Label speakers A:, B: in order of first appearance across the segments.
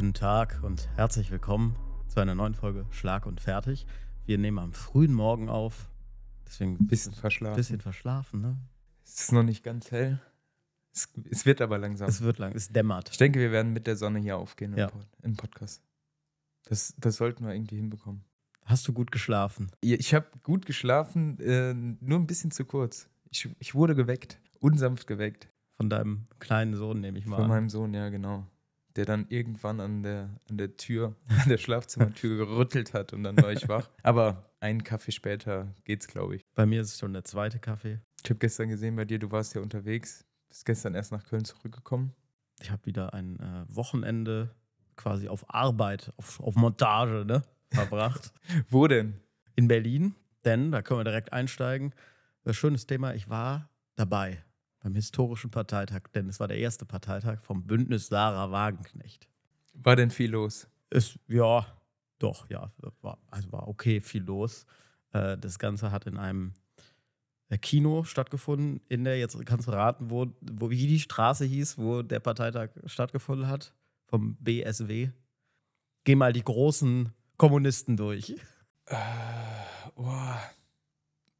A: Guten Tag und herzlich willkommen zu einer neuen Folge Schlag und Fertig. Wir nehmen am frühen Morgen
B: auf. Deswegen ein bisschen verschlafen. Bisschen
A: verschlafen, ne? Es ist noch
B: nicht ganz hell. Es, es, wird aber langsam. Es wird lang, es dämmert. Ich denke, wir werden mit der Sonne hier aufgehen ja. im Podcast. Das, das sollten wir irgendwie hinbekommen. Hast du gut geschlafen? Ich habe gut geschlafen, äh, nur ein bisschen zu kurz. Ich, ich wurde geweckt, unsanft geweckt. Von deinem kleinen Sohn, nehme ich mal. Von meinem Sohn, ja, genau der dann irgendwann an der, an der Tür, an der Schlafzimmertür gerüttelt hat und dann war ich wach. Aber einen Kaffee später geht's, glaube ich. Bei mir ist es schon der zweite Kaffee. Ich habe gestern gesehen bei dir, du warst ja unterwegs,
A: bist gestern erst nach Köln zurückgekommen. Ich habe wieder ein äh, Wochenende quasi auf Arbeit, auf, auf Montage, ne? Verbracht. Wo denn? In Berlin, denn da können wir direkt einsteigen. Ein äh, schönes Thema, ich war dabei beim historischen Parteitag, denn es war der erste Parteitag vom Bündnis Sarah Wagenknecht. War denn viel los? Es, ja, doch, ja. War, also war okay, viel los. Äh, das Ganze hat in einem äh, Kino stattgefunden, in der, jetzt kannst du raten, wo, wo, wie die Straße hieß, wo der Parteitag stattgefunden hat, vom BSW.
B: Geh mal die großen Kommunisten durch. Äh, oh.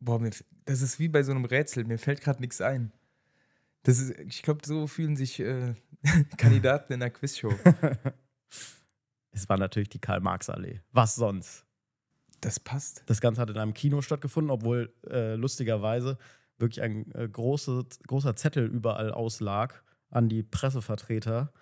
B: Boah, mir, das ist wie bei so einem Rätsel, mir fällt gerade nichts ein. Das ist, ich glaube, so fühlen sich äh, Kandidaten in einer Quizshow. es
A: war natürlich die Karl-Marx-Allee. Was sonst? Das passt. Das Ganze hat in einem Kino stattgefunden, obwohl äh, lustigerweise wirklich ein äh, große, großer Zettel überall auslag an die Pressevertreter,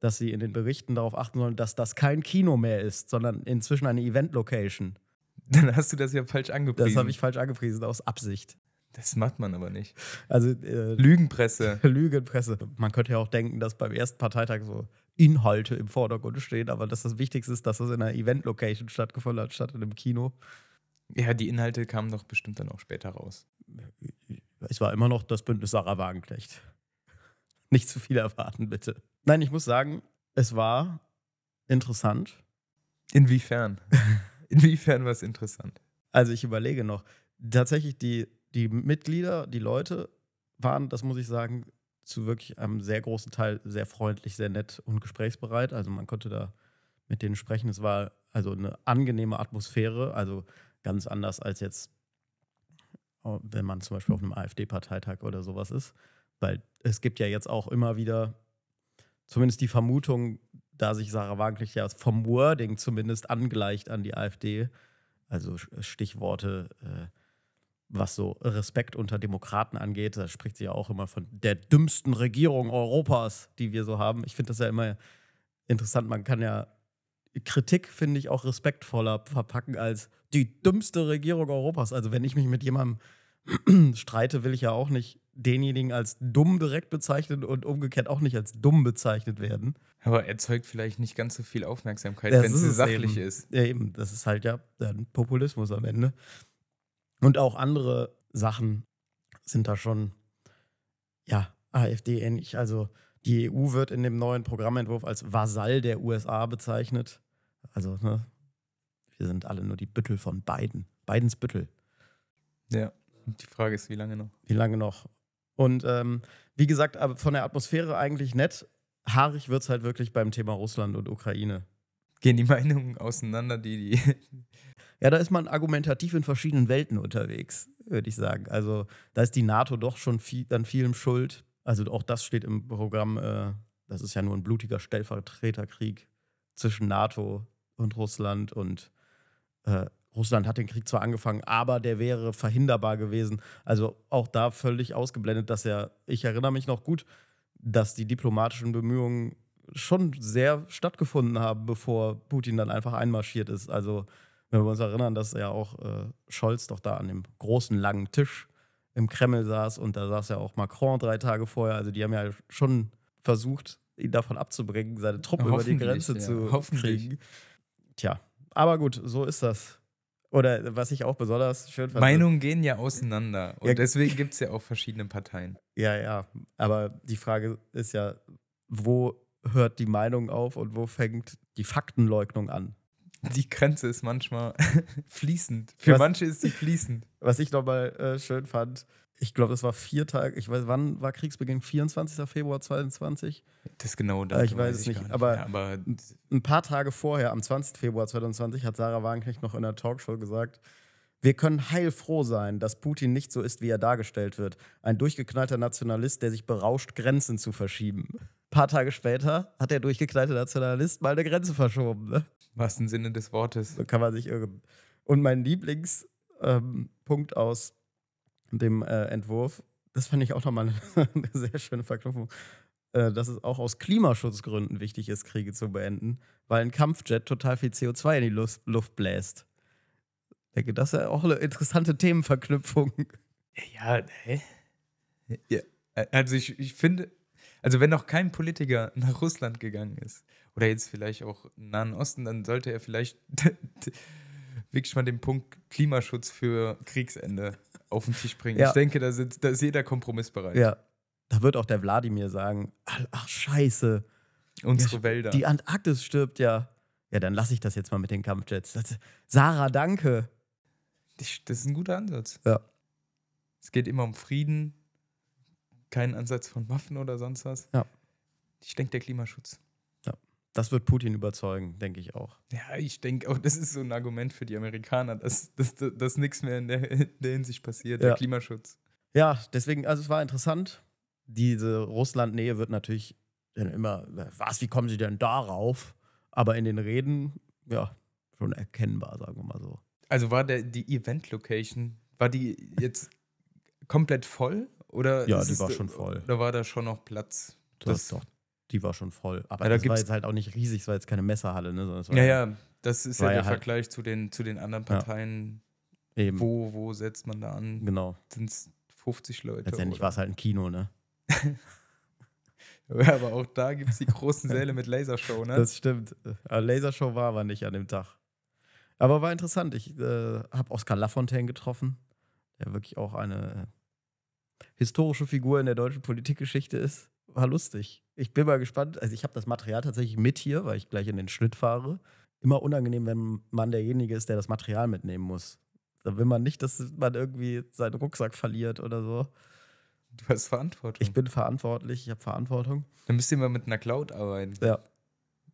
A: dass sie in den Berichten darauf achten sollen, dass das kein Kino mehr ist, sondern inzwischen eine Event-Location. Dann hast du das ja falsch angepriesen. Das habe ich falsch angepriesen, aus Absicht. Das macht man aber nicht. Also äh,
B: Lügenpresse.
A: Lügenpresse. Man könnte ja auch denken, dass beim ersten Parteitag so Inhalte im Vordergrund stehen, aber dass das Wichtigste ist, dass das in einer Event-Location stattgefunden hat, statt in einem Kino. Ja, die Inhalte kamen doch bestimmt dann auch später raus. Es war immer noch das Bündnis Sarah Wagenknecht. Nicht zu viel erwarten, bitte. Nein, ich muss sagen, es war interessant. Inwiefern? Inwiefern war es interessant? Also ich überlege noch. Tatsächlich die die Mitglieder, die Leute waren, das muss ich sagen, zu wirklich einem sehr großen Teil sehr freundlich, sehr nett und gesprächsbereit. Also man konnte da mit denen sprechen. Es war also eine angenehme Atmosphäre, also ganz anders als jetzt, äh, wenn man zum Beispiel auf einem AfD-Parteitag oder sowas ist. Weil es gibt ja jetzt auch immer wieder zumindest die Vermutung, da sich Sarah Wagenknecht ja vom Wording zumindest angleicht an die AfD. Also Stichworte äh, was so Respekt unter Demokraten angeht. Da spricht sie ja auch immer von der dümmsten Regierung Europas, die wir so haben. Ich finde das ja immer interessant. Man kann ja Kritik, finde ich, auch respektvoller verpacken als die dümmste Regierung Europas. Also, wenn ich mich mit jemandem streite, will ich ja auch nicht denjenigen als dumm direkt bezeichnen und umgekehrt auch nicht als dumm bezeichnet werden. Aber erzeugt vielleicht nicht ganz so viel Aufmerksamkeit, wenn es sachlich eben. ist. Ja, eben. Das ist halt ja dann Populismus am Ende. Und auch andere Sachen sind da schon, ja, AfD-ähnlich. Also die EU wird in dem neuen Programmentwurf als Vasall der USA bezeichnet. Also, ne, wir sind alle nur die Büttel von Biden. Bidens Büttel. Ja, die Frage ist, wie lange noch? Wie lange noch? Und ähm, wie gesagt, von der Atmosphäre eigentlich nett. Haarig wird es halt wirklich beim Thema Russland und Ukraine gehen die Meinungen
B: auseinander, die die.
A: Ja, da ist man argumentativ in verschiedenen Welten unterwegs, würde ich sagen. Also da ist die NATO doch schon viel, an vielem schuld. Also auch das steht im Programm. Äh, das ist ja nur ein blutiger Stellvertreterkrieg zwischen NATO und Russland. Und äh, Russland hat den Krieg zwar angefangen, aber der wäre verhinderbar gewesen. Also auch da völlig ausgeblendet, dass er, ich erinnere mich noch gut, dass die diplomatischen Bemühungen schon sehr stattgefunden haben, bevor Putin dann einfach einmarschiert ist. Also wenn wir uns erinnern, dass ja auch äh, Scholz doch da an dem großen langen Tisch im Kreml saß und da saß ja auch Macron drei Tage vorher. Also die haben ja schon versucht, ihn davon abzubringen, seine Truppe über die Grenze ja, zu kriegen. Tja, aber gut, so ist das. Oder was ich auch besonders schön fand. Meinungen äh, gehen ja auseinander. Und ja, deswegen
B: gibt es ja auch verschiedene Parteien.
A: Ja, ja. Aber die Frage ist ja, wo hört die Meinung auf und wo fängt die Faktenleugnung an? Die Grenze ist manchmal
B: fließend. Für was, manche ist sie fließend.
A: Was ich nochmal äh, schön fand, ich glaube, das war vier Tage, ich weiß, wann war Kriegsbeginn? 24. Februar 2022? Das genaue Datum. Äh, ich weiß es nicht, nicht. Aber, ja, aber ein paar Tage vorher, am 20. Februar 2020, hat Sarah Wagenknecht noch in einer Talkshow gesagt, wir können heilfroh sein, dass Putin nicht so ist, wie er dargestellt wird. Ein durchgeknallter Nationalist, der sich berauscht, Grenzen zu verschieben paar Tage später hat der durchgeknallte Nationalist mal eine Grenze verschoben. Ne? Im Sinne des Wortes. So kann man sich irren. Und mein Lieblingspunkt ähm, aus dem äh, Entwurf, das fand ich auch nochmal eine, sehr schöne Verknüpfung, äh, dass es auch aus Klimaschutzgründen wichtig ist, Kriege zu beenden, weil ein Kampfjet total viel CO2 in die Luft, Luft bläst. Ich denke, das ist ja auch eine interessante
B: Themenverknüpfung. Ja, ja, hey. ja. also ich, ich finde, also wenn noch kein Politiker nach Russland gegangen ist oder jetzt vielleicht auch im Nahen Osten, dann sollte er vielleicht wirklich mal den Punkt Klimaschutz für Kriegsende auf den Tisch bringen. Ja. Ich denke, da, sind, da ist jeder kompromissbereit. Ja, da wird auch der Wladimir sagen,
A: ach scheiße.
B: Unsere Wälder. Die
A: Antarktis stirbt ja. Ja, dann lasse ich das jetzt mal mit den Kampfjets. Das, Sarah, danke. Das, ist ein guter
B: Ansatz. Ja. Es geht immer um Frieden, keinen Ansatz von Waffen oder sonst was. Ja. Ich denke, der Klimaschutz. Ja. Das wird Putin überzeugen, denke ich auch. Ja, ich denke auch, das ist so ein Argument für die Amerikaner, dass, dass, dass, dass nichts mehr in der, in der Hinsicht passiert, ja. der Klimaschutz.
A: Ja, deswegen, also es war interessant. Diese Russland-Nähe wird natürlich dann immer, was, wie kommen sie denn darauf? Aber in den Reden, ja, schon erkennbar, sagen wir mal so.
B: Also war der, die Event-Location, war die jetzt komplett voll oder ja, die war schon voll. Da war da schon noch Platz. Das, das doch,
A: die war schon voll. Aber ja, da das war jetzt halt
B: auch nicht riesig, es war jetzt keine Messerhalle. Ne, ja, ja, das ist ja der halt Vergleich zu den, zu den anderen Parteien. Ja. Eben. Wo, wo setzt man da an? Genau. Sind es 50 Leute? Letztendlich war es halt ein Kino, ne? aber auch da gibt es die großen Säle mit Lasershow, ne? Das stimmt. Aber äh, Lasershow
A: war aber nicht an dem Tag. Aber war interessant. Ich äh, habe Oskar Lafontaine getroffen, der wirklich auch eine äh, historische Figur in der deutschen Politikgeschichte ist. War lustig. Ich bin mal gespannt. Also, ich habe das Material tatsächlich mit hier, weil ich gleich in den Schnitt fahre. Immer unangenehm, wenn man derjenige ist, der das Material mitnehmen muss. Da will man nicht, dass man irgendwie seinen Rucksack verliert oder so. Du hast Verantwortung. Ich bin verantwortlich, ich habe Verantwortung. Dann müsst ihr mal mit einer Cloud arbeiten. Ja.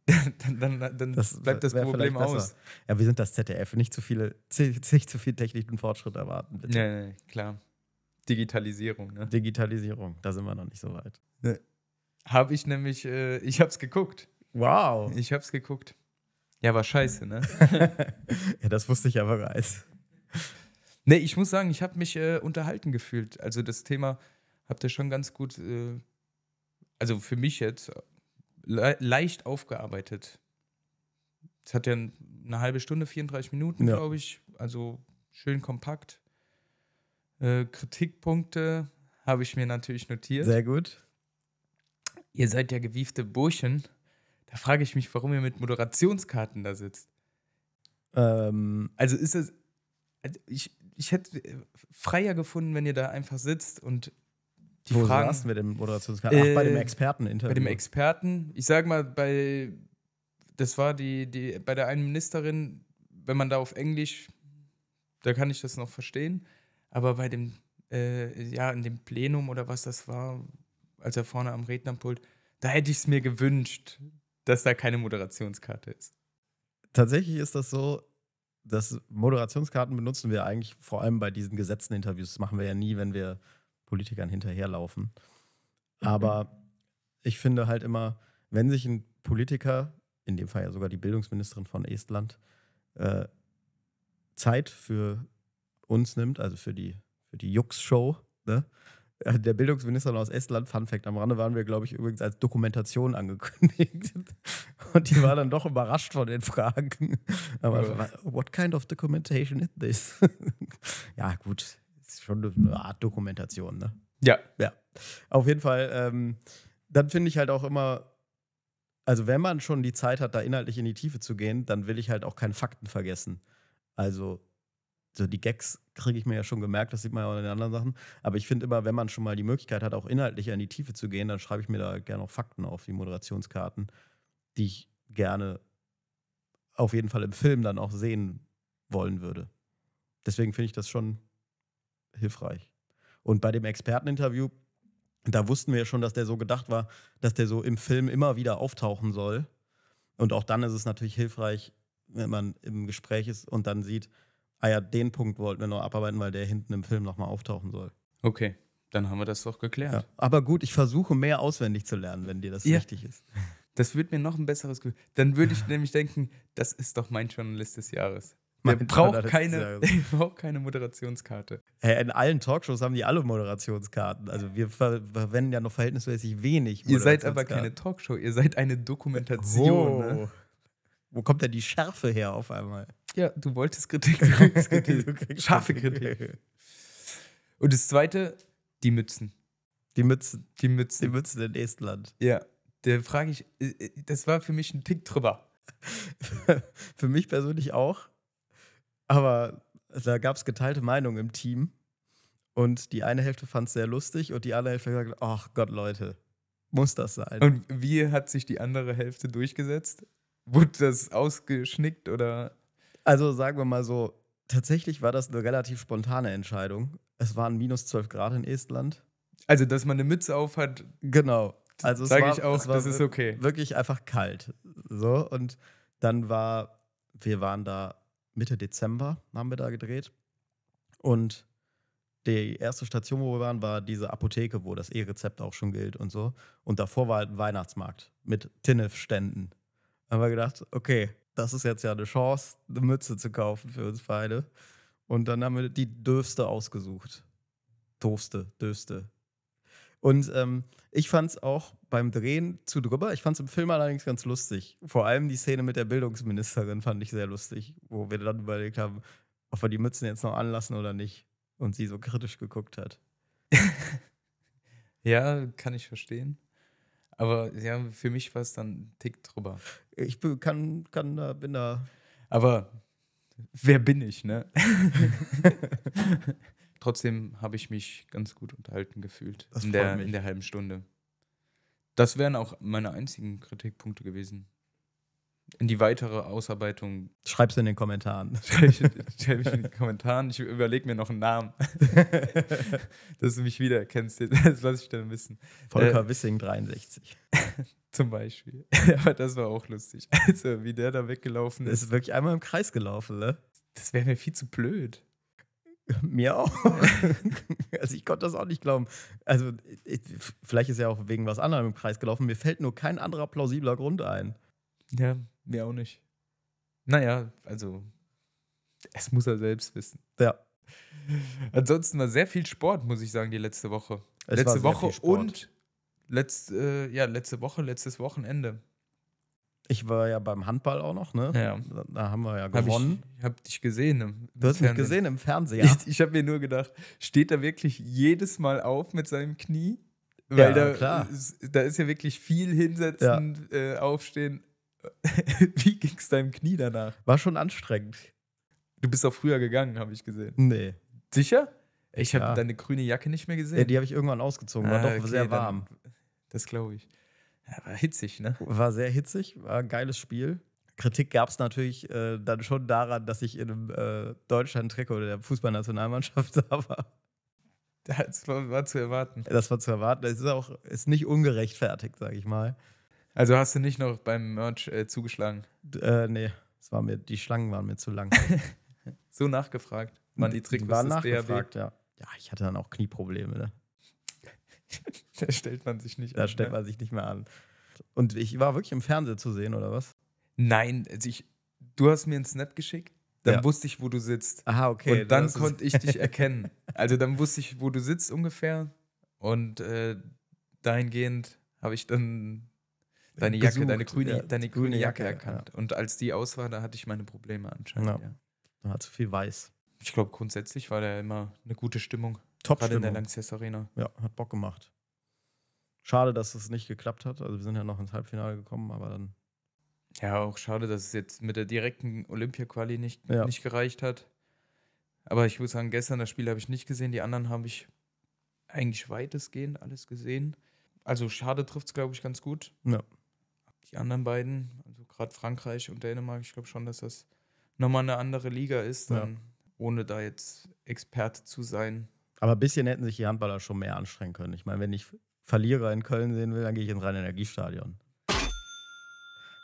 A: dann, dann, dann das bleibt das Problem aus. Ja, wir sind das ZDF, nicht zu viele, nicht zu viel technischen Fortschritt erwarten, bitte. Nee, nee, klar. Digitalisierung, ne? Digitalisierung, da sind wir noch nicht so weit.
B: Ne. Habe ich nämlich, äh, ich es geguckt. Wow. Ich habe es geguckt. Ja, war scheiße, ne? ja, das wusste ich aber bereits. Nee, ich muss sagen, ich habe mich äh, unterhalten gefühlt. Also das Thema habt ihr schon ganz gut, äh, also für mich jetzt, äh, le leicht aufgearbeitet. Es hat ja eine halbe Stunde, 34 Minuten, ja. glaube ich. Also schön kompakt äh, Kritikpunkte habe ich mir natürlich notiert. Sehr gut. Ihr seid ja gewiefte Burschen. Da frage ich mich, warum ihr mit Moderationskarten da sitzt. Ähm. Also ist es. Also ich, ich hätte freier gefunden, wenn ihr da einfach sitzt und die Wo Fragen. Saßen wir denn Moderationskarten? Äh, Ach, bei dem äh, Experteninterview. Bei dem Experten. Ich sage mal, bei. Das war die, die, bei der einen Ministerin, wenn man da auf Englisch, da kann ich das noch verstehen. Aber bei dem, äh, ja, in dem Plenum oder was das war, als er vorne am Rednerpult, da hätte ich es mir gewünscht, dass da keine Moderationskarte ist.
A: Tatsächlich ist das so, dass Moderationskarten benutzen wir eigentlich vor allem bei diesen gesetzten Interviews. Das machen wir ja nie, wenn wir Politikern hinterherlaufen. Aber mhm. ich finde halt immer, wenn sich ein Politiker, in dem Fall ja sogar die Bildungsministerin von Estland, äh, Zeit für uns nimmt, also für die, für die Jux-Show. Ne? Äh, der Bildungsminister aus Estland, Fun Fact am Rande, waren wir, glaube ich, übrigens als Dokumentation angekündigt. Und die war dann doch überrascht von den Fragen. Aber ja. what kind of documentation is this? ja, gut, ist schon eine Art Dokumentation, ne? Ja. Ja. Auf jeden Fall, ähm, dann finde ich halt auch immer also wenn man schon die Zeit hat, da inhaltlich in die Tiefe zu gehen, dann will ich halt auch keine Fakten vergessen. Also so die Gags kriege ich mir ja schon gemerkt, das sieht man ja auch in den anderen Sachen. Aber ich finde immer, wenn man schon mal die Möglichkeit hat, auch inhaltlich in die Tiefe zu gehen, dann schreibe ich mir da gerne auch Fakten auf, die Moderationskarten, die ich gerne auf jeden Fall im Film dann auch sehen wollen würde. Deswegen finde ich das schon hilfreich. Und bei dem Experteninterview, da wussten wir ja schon, dass der so gedacht war, dass der so im Film immer wieder auftauchen soll. Und auch dann ist es natürlich hilfreich, wenn man im Gespräch ist und dann sieht, ah ja, den Punkt wollten wir noch abarbeiten, weil der hinten im Film nochmal auftauchen soll. Okay,
B: dann haben wir das doch geklärt. Ja.
A: Aber gut, ich versuche mehr
B: auswendig zu lernen, wenn dir das ja. wichtig ist. Das wird mir noch ein besseres Gefühl. Dann würde ich nämlich denken, das ist doch mein Journalist des Jahres. Man braucht keine, braucht keine Moderationskarte.
A: In allen Talkshows haben die alle Moderationskarten. Also wir verwenden ja noch verhältnismäßig
B: wenig. Ihr seid aber keine Talkshow, ihr seid eine Dokumentation. Ne? Oh. Ne? Wo kommt denn die Schärfe her auf einmal? Ja, du wolltest Kritik. Du kriegst Kritik. Scharfe Kritik. Und das zweite, die Mützen. Die Mützen. Die Mützen. Die Mützen in Estland. Ja. Da frage ich, äh, äh, das war für mich ein Tick drüber.
A: für mich persönlich auch. Aber da gab es geteilte Meinungen im Team. Und die eine Hälfte fand es sehr lustig und die andere Hälfte hat gesagt: Ach Gott, Leute, muss das sein. Und wie hat sich die andere Hälfte durchgesetzt? Wurde das ausgeschnickt oder also sagen wir mal so, tatsächlich war das eine relativ spontane Entscheidung. Es waren minus 12 Grad in Estland. Also, dass man eine Mütze auf hat. Genau. Also sage ich auch, das ist okay. Wirklich einfach kalt. So und dann war, wir waren da Mitte Dezember, haben wir da gedreht und die erste Station, wo wir waren, war diese Apotheke, wo das E-Rezept auch schon gilt und so. Und davor war halt ein Weihnachtsmarkt mit Tinnef-Ständen. Da Haben wir gedacht, okay, das ist jetzt ja eine Chance, eine Mütze zu kaufen für uns beide. Und dann haben wir die dürfste ausgesucht. Doofste, dürfste. Und ähm, ich fand es auch beim Drehen zu drüber. Ich fand es im Film allerdings ganz lustig. Vor allem die Szene mit der Bildungsministerin fand ich sehr lustig, wo wir dann überlegt haben, ob wir die Mützen jetzt noch anlassen oder nicht.
B: Und sie so kritisch geguckt hat. ja, kann ich verstehen. Aber ja, für mich war es dann ein Tick drüber.
A: Ich bin, kann, kann da, bin
B: da. Aber wer bin ich, ne? Trotzdem habe ich mich ganz gut unterhalten gefühlt in der, in der halben Stunde. Das wären auch meine einzigen Kritikpunkte gewesen in die weitere Ausarbeitung. Schreib's in den Kommentaren. Schreib ich, in den Kommentaren. Ich überlege mir noch einen Namen. Dass du mich wieder kennst. Das lasse ich dann wissen. Volker äh, Wissing 63. Zum Beispiel. Aber das war auch lustig. Also, wie der da weggelaufen ist. Das ist wirklich einmal im Kreis gelaufen, ne? Das wäre mir viel zu blöd. Mir auch.
A: also ich konnte das auch nicht glauben. Also ich, vielleicht ist er auch wegen was anderem im Kreis gelaufen. Mir fällt nur kein anderer plausibler Grund ein. Ja, mir auch nicht.
B: Naja, also, es muss er selbst wissen. Ja. Ansonsten war sehr viel Sport, muss ich sagen, die letzte Woche. Es letzte Woche und letzt, äh, ja, letzte Woche, letztes Wochenende. Ich war ja beim Handball auch noch, ne? Ja. Da, da haben wir ja gewonnen. Hab ich hab dich gesehen. Im, du hast Fernsehen. mich gesehen im Fernseher. Ich, ich habe mir nur gedacht, steht er wirklich jedes Mal auf mit seinem Knie? Weil ja, da, klar. Ist, da ist ja wirklich viel hinsetzen, ja. Äh, aufstehen. Wie ging es deinem Knie danach? War schon anstrengend. Du bist auch früher gegangen, habe ich gesehen. Nee. Sicher? Ich habe ja. deine grüne Jacke nicht mehr gesehen. Ja, die habe ich irgendwann ausgezogen. War ah, doch okay, sehr warm. Dann, das
A: glaube ich. Ja, war hitzig, ne? War sehr hitzig, war ein geiles Spiel. Kritik gab es natürlich äh, dann schon daran, dass ich in einem äh, Deutschland-Trikot der Fußballnationalmannschaft da war. Das war, war, zu erwarten. Das war zu erwarten. Es ist auch ist nicht ungerechtfertigt, sage ich mal. Also hast du nicht noch beim Merch äh, zugeschlagen? Äh, nee, es war mir, die Schlangen waren mir zu lang. so nachgefragt. Waren die Trikots die nachgefragt, ja. Ja, ich hatte dann auch Knieprobleme. Ne? da stellt man sich nicht da an. Da stellt ne? man sich nicht mehr an. Und ich war wirklich im Fernsehen zu sehen, oder was? Nein, also ich,
B: du hast mir einen Snap geschickt, dann ja. wusste ich, wo du sitzt. Aha, okay. Und dann konnte ich dich erkennen. Also dann wusste ich, wo du sitzt ungefähr. Und äh, dahingehend habe ich dann deine Jacke, deine grüne, ja, deine grüne, grüne Jacke, Jacke, erkannt. Ja. Und als die aus war, da hatte ich meine Probleme anscheinend. Ja. Da hat zu viel weiß. Ich glaube, grundsätzlich war der immer eine gute Stimmung. Top Gerade Stimmung. in der Lanxess Arena. Ja, hat Bock gemacht. Schade, dass es nicht geklappt hat. Also wir sind ja noch ins Halbfinale gekommen, aber dann. Ja, auch schade, dass es jetzt mit der direkten Olympia-Quali nicht, ja. nicht gereicht hat. Aber ich muss sagen, gestern das Spiel habe ich nicht gesehen. Die anderen habe ich eigentlich weitestgehend alles gesehen. Also schade trifft es, glaube ich, ganz gut. Ja die anderen beiden, also gerade Frankreich und Dänemark, ich glaube schon, dass das nochmal eine andere Liga ist, dann, ja. ohne da jetzt Experte zu
A: sein. Aber ein bisschen hätten sich die Handballer schon mehr anstrengen können. Ich meine, wenn ich Verlierer in Köln sehen will, dann gehe ich ins Rhein-Energiestadion.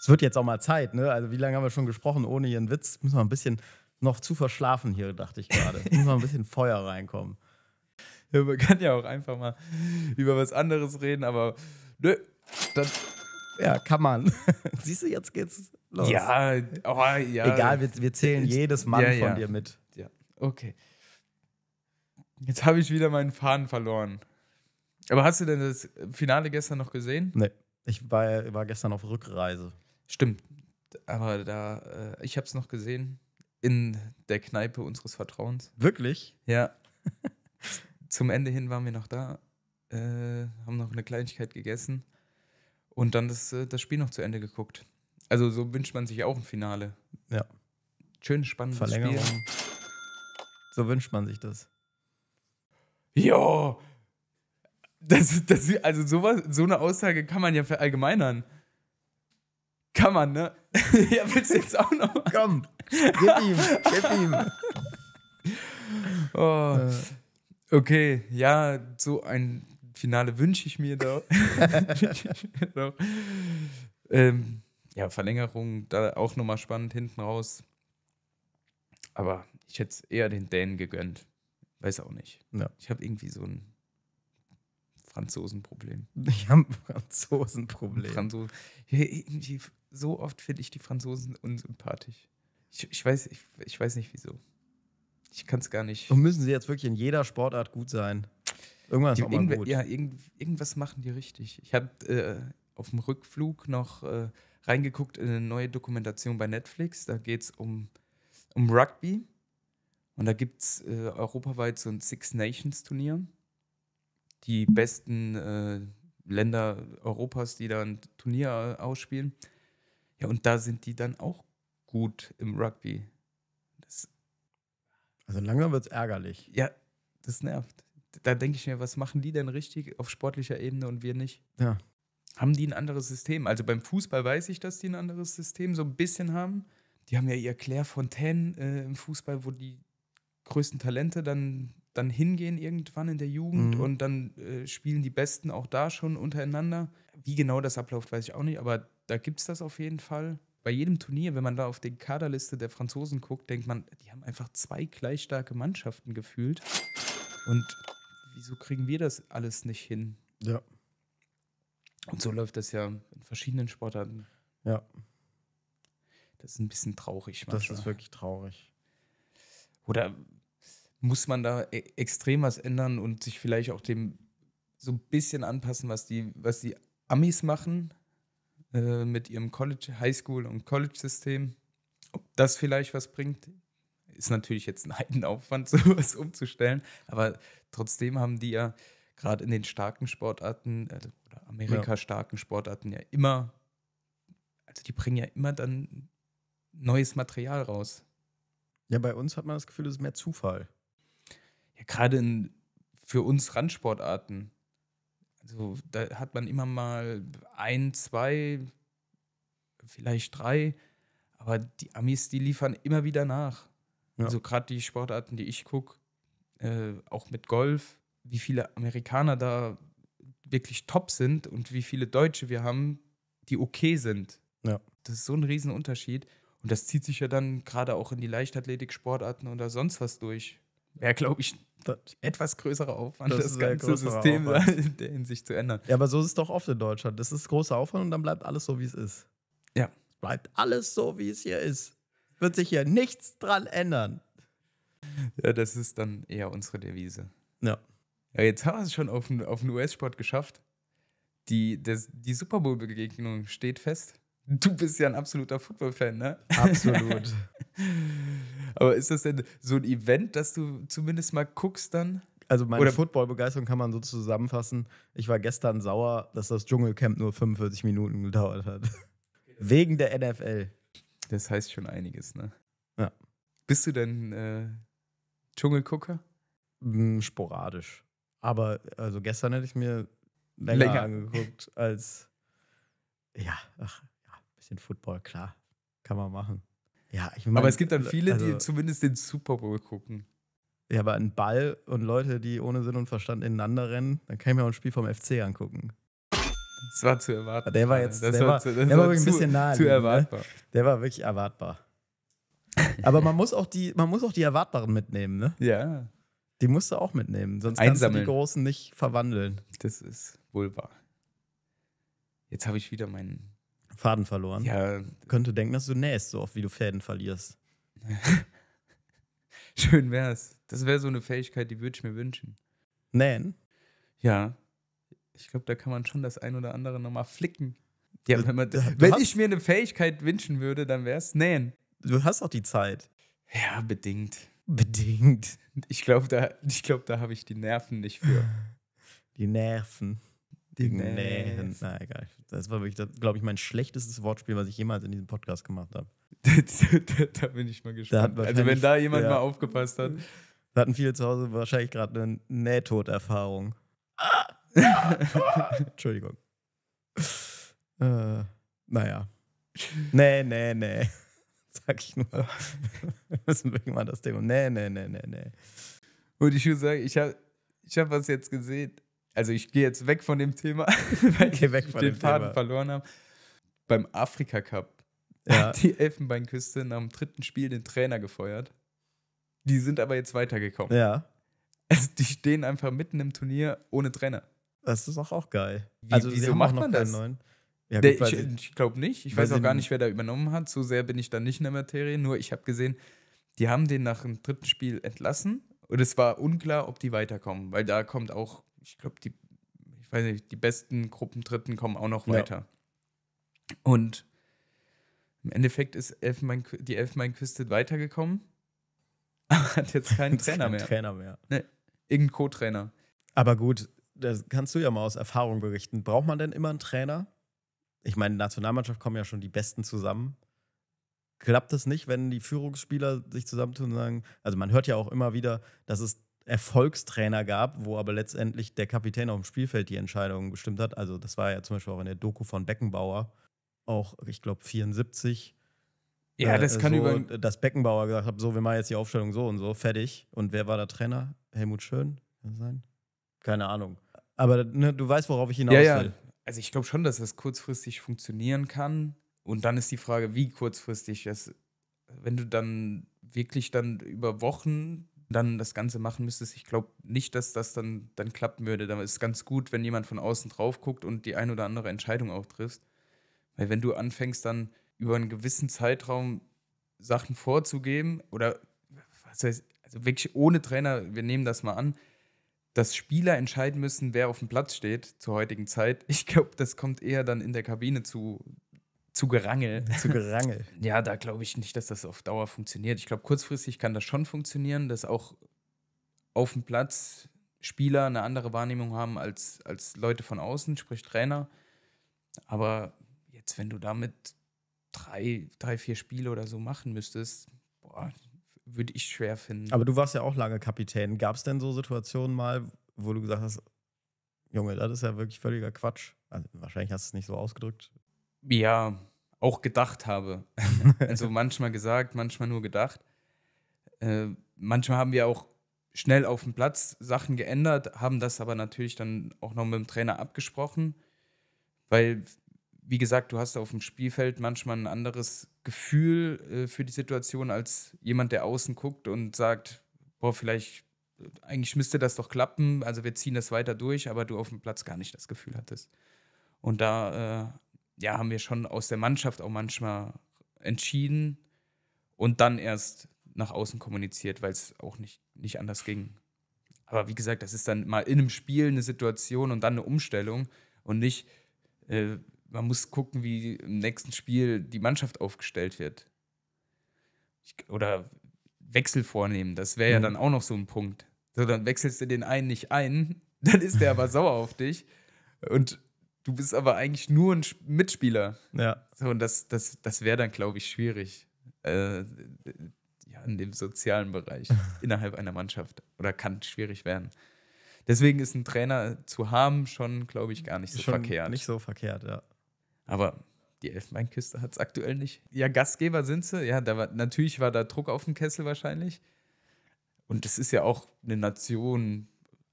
A: Es wird jetzt auch mal Zeit, ne? Also, wie lange haben wir schon gesprochen ohne hier einen Witz? Müssen wir ein bisschen noch zu verschlafen hier, dachte ich gerade. Müssen wir ein bisschen Feuer reinkommen.
B: Ja, man kann ja auch einfach mal über was anderes reden, aber nö, ne, das ja, kann man. Siehst du, jetzt geht's los. Ja, oh, ja. Egal, wir, wir zählen jedes Mann ja, von ja. dir mit. Ja, okay. Jetzt habe ich wieder meinen Faden verloren. Aber hast du denn das Finale gestern noch gesehen? Nee, ich war, war gestern auf Rückreise. Stimmt, aber da, äh, ich habe es noch gesehen in der Kneipe unseres Vertrauens. Wirklich? Ja. Zum Ende hin waren wir noch da, äh, haben noch eine Kleinigkeit gegessen und dann das, äh, das Spiel noch zu Ende geguckt. Also so wünscht man sich auch ein Finale. Ja. Schönes, spannendes Verlängerung. Spiel. So wünscht man sich das. Ja. Das, das, also sowas, so eine Aussage kann man ja verallgemeinern. Kann man, ne? ja, willst du jetzt auch noch? Komm, gib ihm, gib ihm. Oh. Äh. Okay, ja, so ein Finale wünsche ich mir da. so. ähm, ja, Verlängerung, da auch nochmal spannend hinten raus. Aber ich hätte es eher den Dänen gegönnt. Weiß auch nicht. Ja. Ich habe irgendwie so ein Franzosenproblem. Ich habe ein Franzosenproblem. Franzosen. so oft finde ich die Franzosen unsympathisch. Ich, ich, weiß, ich, ich weiß nicht wieso. Ich kann es gar nicht. Und müssen sie jetzt wirklich in jeder Sportart gut sein? Irgendwas die, auch gut. Ja, irgend, irgendwas machen die richtig. Ich habe äh, auf dem Rückflug noch äh, reingeguckt in eine neue Dokumentation bei Netflix. Da geht es um, um Rugby. Und da gibt es äh, europaweit so ein Six Nations Turnier. Die besten äh, Länder Europas, die da ein Turnier ausspielen. Ja, und da sind die dann auch gut im Rugby. Das
A: also langsam wird es ärgerlich.
B: Ja, das nervt da denke ich mir, was machen die denn richtig auf sportlicher Ebene und wir nicht? Ja. Haben die ein anderes System? Also beim Fußball weiß ich, dass die ein anderes System so ein bisschen haben. Die haben ja ihr Claire Fontaine äh, im Fußball, wo die größten Talente dann, dann hingehen irgendwann in der Jugend mhm. und dann äh, spielen die Besten auch da schon untereinander. Wie genau das abläuft, weiß ich auch nicht, aber da gibt es das auf jeden Fall. Bei jedem Turnier, wenn man da auf die Kaderliste der Franzosen guckt, denkt man, die haben einfach zwei gleich starke Mannschaften gefühlt. Und wieso kriegen wir das alles nicht hin? Ja. Und so läuft das ja in verschiedenen Sportarten. Ja. Das ist ein bisschen traurig. Manchmal. Das ist wirklich traurig. Oder muss man da e extrem was ändern und sich vielleicht auch dem so ein bisschen anpassen, was die, was die Amis machen äh, mit ihrem College, Highschool und College-System? Ob das vielleicht was bringt? ist natürlich jetzt ein Heidenaufwand, sowas umzustellen, aber trotzdem haben die ja gerade in den starken Sportarten äh, oder Amerika-starken Sportarten ja immer, also die bringen ja immer dann neues Material raus. Ja, bei uns hat man das Gefühl, es ist mehr Zufall. Ja, gerade für uns Randsportarten. Also da hat man immer mal ein, zwei, vielleicht drei, aber die Amis, die liefern immer wieder nach. Ja. Also gerade die Sportarten, die ich gucke, äh, auch mit Golf, wie viele Amerikaner da wirklich top sind und wie viele Deutsche wir haben, die okay sind. Ja. Das ist so ein Riesenunterschied. Und das zieht sich ja dann gerade auch in die Leichtathletik-Sportarten oder sonst was durch. Wäre, glaube ich, etwas größerer Aufwand, das, das ganze System Aufwand. in sich zu ändern. Ja, aber
A: so ist es doch oft in Deutschland. Das ist großer Aufwand und dann bleibt alles so, wie es ist. Ja. Bleibt alles so, wie es hier ist wird sich hier nichts dran ändern.
B: Ja, das ist dann eher unsere Devise. Ja. ja jetzt haben wir es schon auf den, auf den US-Sport geschafft. Die, das, die Super Bowl-Begegnung steht fest. Du bist ja ein absoluter Football-Fan, ne? Absolut. Aber ist das denn so ein Event, dass du zumindest mal guckst
A: dann? Also meine Football-Begeisterung kann man so zusammenfassen. Ich war gestern sauer, dass das Dschungelcamp
B: nur 45 Minuten gedauert hat. Wegen der NFL. Das heißt schon einiges, ne? Ja. Bist du denn äh, Dschungelgucker?
A: Hm, sporadisch. Aber also gestern hätte ich mir länger, länger. angeguckt als ja, ach, ja, ein bisschen Football, klar. Kann man machen.
B: Ja, ich mein, aber es gibt dann äh, viele, also, die
A: zumindest den Super Bowl gucken. Ja, aber ein Ball und Leute, die ohne Sinn und Verstand ineinander rennen, dann kann ich mir auch ein Spiel vom FC angucken.
B: Das war zu erwarten. Der war jetzt, das der war, zu, der war, war wirklich ein bisschen nahe. Zu ne? erwartbar. Ne? Der
A: war wirklich erwartbar. Aber man muss auch die, man muss auch die Erwartbaren mitnehmen, ne? Ja. Die musst du auch mitnehmen, sonst kannst du die Großen nicht verwandeln.
B: Das ist wohl wahr.
A: Jetzt habe ich wieder meinen Faden verloren. Ja. Könnte denken, dass du nähst, so oft wie du Fäden
B: verlierst. Schön wär's. Das wäre so eine Fähigkeit, die würde ich mir wünschen. Nähen? Ja, ich glaube, da kann man schon das ein oder andere nochmal flicken. Ja, äh, wenn, man, äh, wenn ich mir eine Fähigkeit wünschen würde, dann wäre es nähen. Du hast auch die Zeit. Ja, bedingt. Bedingt. Ich glaube, da, glaub,
A: da habe ich die Nerven nicht für. Die Nerven. Die Nähen. Nee, na egal. Das war wirklich, glaube ich, mein schlechtestes Wortspiel, was ich jemals in diesem Podcast gemacht habe.
B: da, bin ich mal gespannt. Also wenn da jemand ja, mal
A: aufgepasst hat. Da hatten viele zu Hause wahrscheinlich gerade eine Nähtoderfahrung. erfahrung Entschuldigung. Äh, naja. Nee, nee, nee. Sag ich nur. Wir
B: müssen wirklich mal das Thema. Nee, nee, nee, nee, nee. Und ich würde sagen, ich habe ich hab was jetzt gesehen. Also ich gehe jetzt weg von dem Thema, weil ich weg von den dem Faden Thema. verloren habe. Beim Afrika Cup ja. hat die Elfenbeinküste nach dem dritten Spiel den Trainer gefeuert. Die sind aber jetzt weitergekommen. Ja. Also die stehen einfach mitten im Turnier ohne Trainer. Das ist doch auch geil. Wie, also wieso macht man das? Neuen. Ja, gut, ich, ich glaube nicht. Ich weiß auch gar nicht, wer da übernommen hat. So sehr bin ich da nicht in der Materie. Nur ich habe gesehen, die haben den nach dem dritten Spiel entlassen und es war unklar, ob die weiterkommen, weil da kommt auch, ich glaube, die, ich weiß nicht, die besten Gruppen kommen auch noch weiter. Ja. Und im Endeffekt ist Elfenbein, die Elfenbeinküste weitergekommen, aber hat jetzt keinen Trainer kein mehr. Trainer mehr. Nee,
A: irgendein Co-Trainer. Aber gut, das kannst du ja mal aus Erfahrung berichten. Braucht man denn immer einen Trainer? Ich meine, Nationalmannschaft kommen ja schon die Besten zusammen. Klappt es nicht, wenn die Führungsspieler sich zusammentun und sagen, also man hört ja auch immer wieder, dass es Erfolgstrainer gab, wo aber letztendlich der Kapitän auf dem Spielfeld die Entscheidung bestimmt hat. Also das war ja zum Beispiel auch in der Doku von Beckenbauer, auch ich glaube 74. Ja, äh, das äh, kann so, über. Dass Beckenbauer gesagt hat, so, wir machen jetzt die Aufstellung so und so, fertig. Und wer war der Trainer? Helmut Schön? Kann sein?
B: Keine Ahnung. Aber ne, du weißt, worauf ich hinaus will. Ja, ja. Also ich glaube schon, dass das kurzfristig funktionieren kann. Und dann ist die Frage, wie kurzfristig das, wenn du dann wirklich dann über Wochen dann das Ganze machen müsstest, ich glaube nicht, dass das dann, dann klappen würde. Dann ist es ganz gut, wenn jemand von außen drauf guckt und die ein oder andere Entscheidung auch triffst. Weil wenn du anfängst, dann über einen gewissen Zeitraum Sachen vorzugeben oder was heißt, also wirklich ohne Trainer, wir nehmen das mal an, dass Spieler entscheiden müssen, wer auf dem Platz steht zur heutigen Zeit. Ich glaube, das kommt eher dann in der Kabine zu, zu Gerangel. zu Gerangel. Ja, da glaube ich nicht, dass das auf Dauer funktioniert. Ich glaube, kurzfristig kann das schon funktionieren, dass auch auf dem Platz Spieler eine andere Wahrnehmung haben als, als Leute von außen, sprich Trainer. Aber jetzt, wenn du damit drei, drei, vier Spiele oder so machen müsstest, boah, würde ich schwer finden. Aber du
A: warst ja auch lange Kapitän. Gab es denn so Situationen mal, wo du gesagt hast, Junge, das ist ja wirklich völliger Quatsch. Also wahrscheinlich hast
B: du es nicht so ausgedrückt. Ja, auch gedacht habe. also manchmal gesagt, manchmal nur gedacht. Äh, manchmal haben wir auch schnell auf dem Platz Sachen geändert, haben das aber natürlich dann auch noch mit dem Trainer abgesprochen, weil wie gesagt, du hast auf dem Spielfeld manchmal ein anderes Gefühl äh, für die Situation als jemand, der außen guckt und sagt, boah, vielleicht, äh, eigentlich müsste das doch klappen, also wir ziehen das weiter durch, aber du auf dem Platz gar nicht das Gefühl hattest. Und da äh, ja, haben wir schon aus der Mannschaft auch manchmal entschieden und dann erst nach außen kommuniziert, weil es auch nicht, nicht anders ging. Aber wie gesagt, das ist dann mal in einem Spiel eine Situation und dann eine Umstellung und nicht, äh, man muss gucken, wie im nächsten Spiel die Mannschaft aufgestellt wird. oder Wechsel vornehmen, das wäre mhm. ja dann auch noch so ein Punkt. So, dann wechselst du den einen nicht ein, dann ist der aber sauer auf dich und du bist aber eigentlich nur ein Mitspieler. Ja. So, und das, das, das wäre dann, glaube ich, schwierig. Äh, ja, in dem sozialen Bereich innerhalb einer Mannschaft. Oder kann schwierig werden. Deswegen ist ein Trainer zu haben schon, glaube ich, gar nicht so schon verkehrt. Nicht so verkehrt, ja. Aber die Elfenbeinküste hat es aktuell nicht. Ja, Gastgeber sind sie. Ja, da war, natürlich war da Druck auf dem Kessel wahrscheinlich. Und es ist ja auch eine Nation,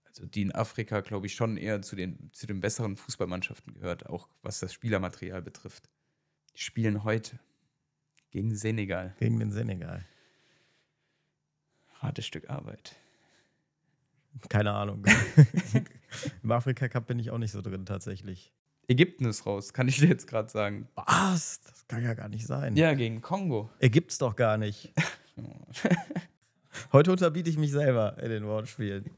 B: also die in Afrika, glaube ich, schon eher zu den, zu den besseren Fußballmannschaften gehört, auch was das Spielermaterial betrifft. Die spielen heute gegen Senegal. Gegen den Senegal. Hartes Stück Arbeit.
A: Keine Ahnung. Im Afrika-Cup bin ich auch nicht so drin, tatsächlich. Ägypten ist raus, kann ich dir jetzt gerade sagen. Was? Das kann ja gar nicht sein. Ja, gegen Kongo. Ägypt's äh, doch gar
B: nicht. Heute unterbiete ich mich selber in den Wortspielen.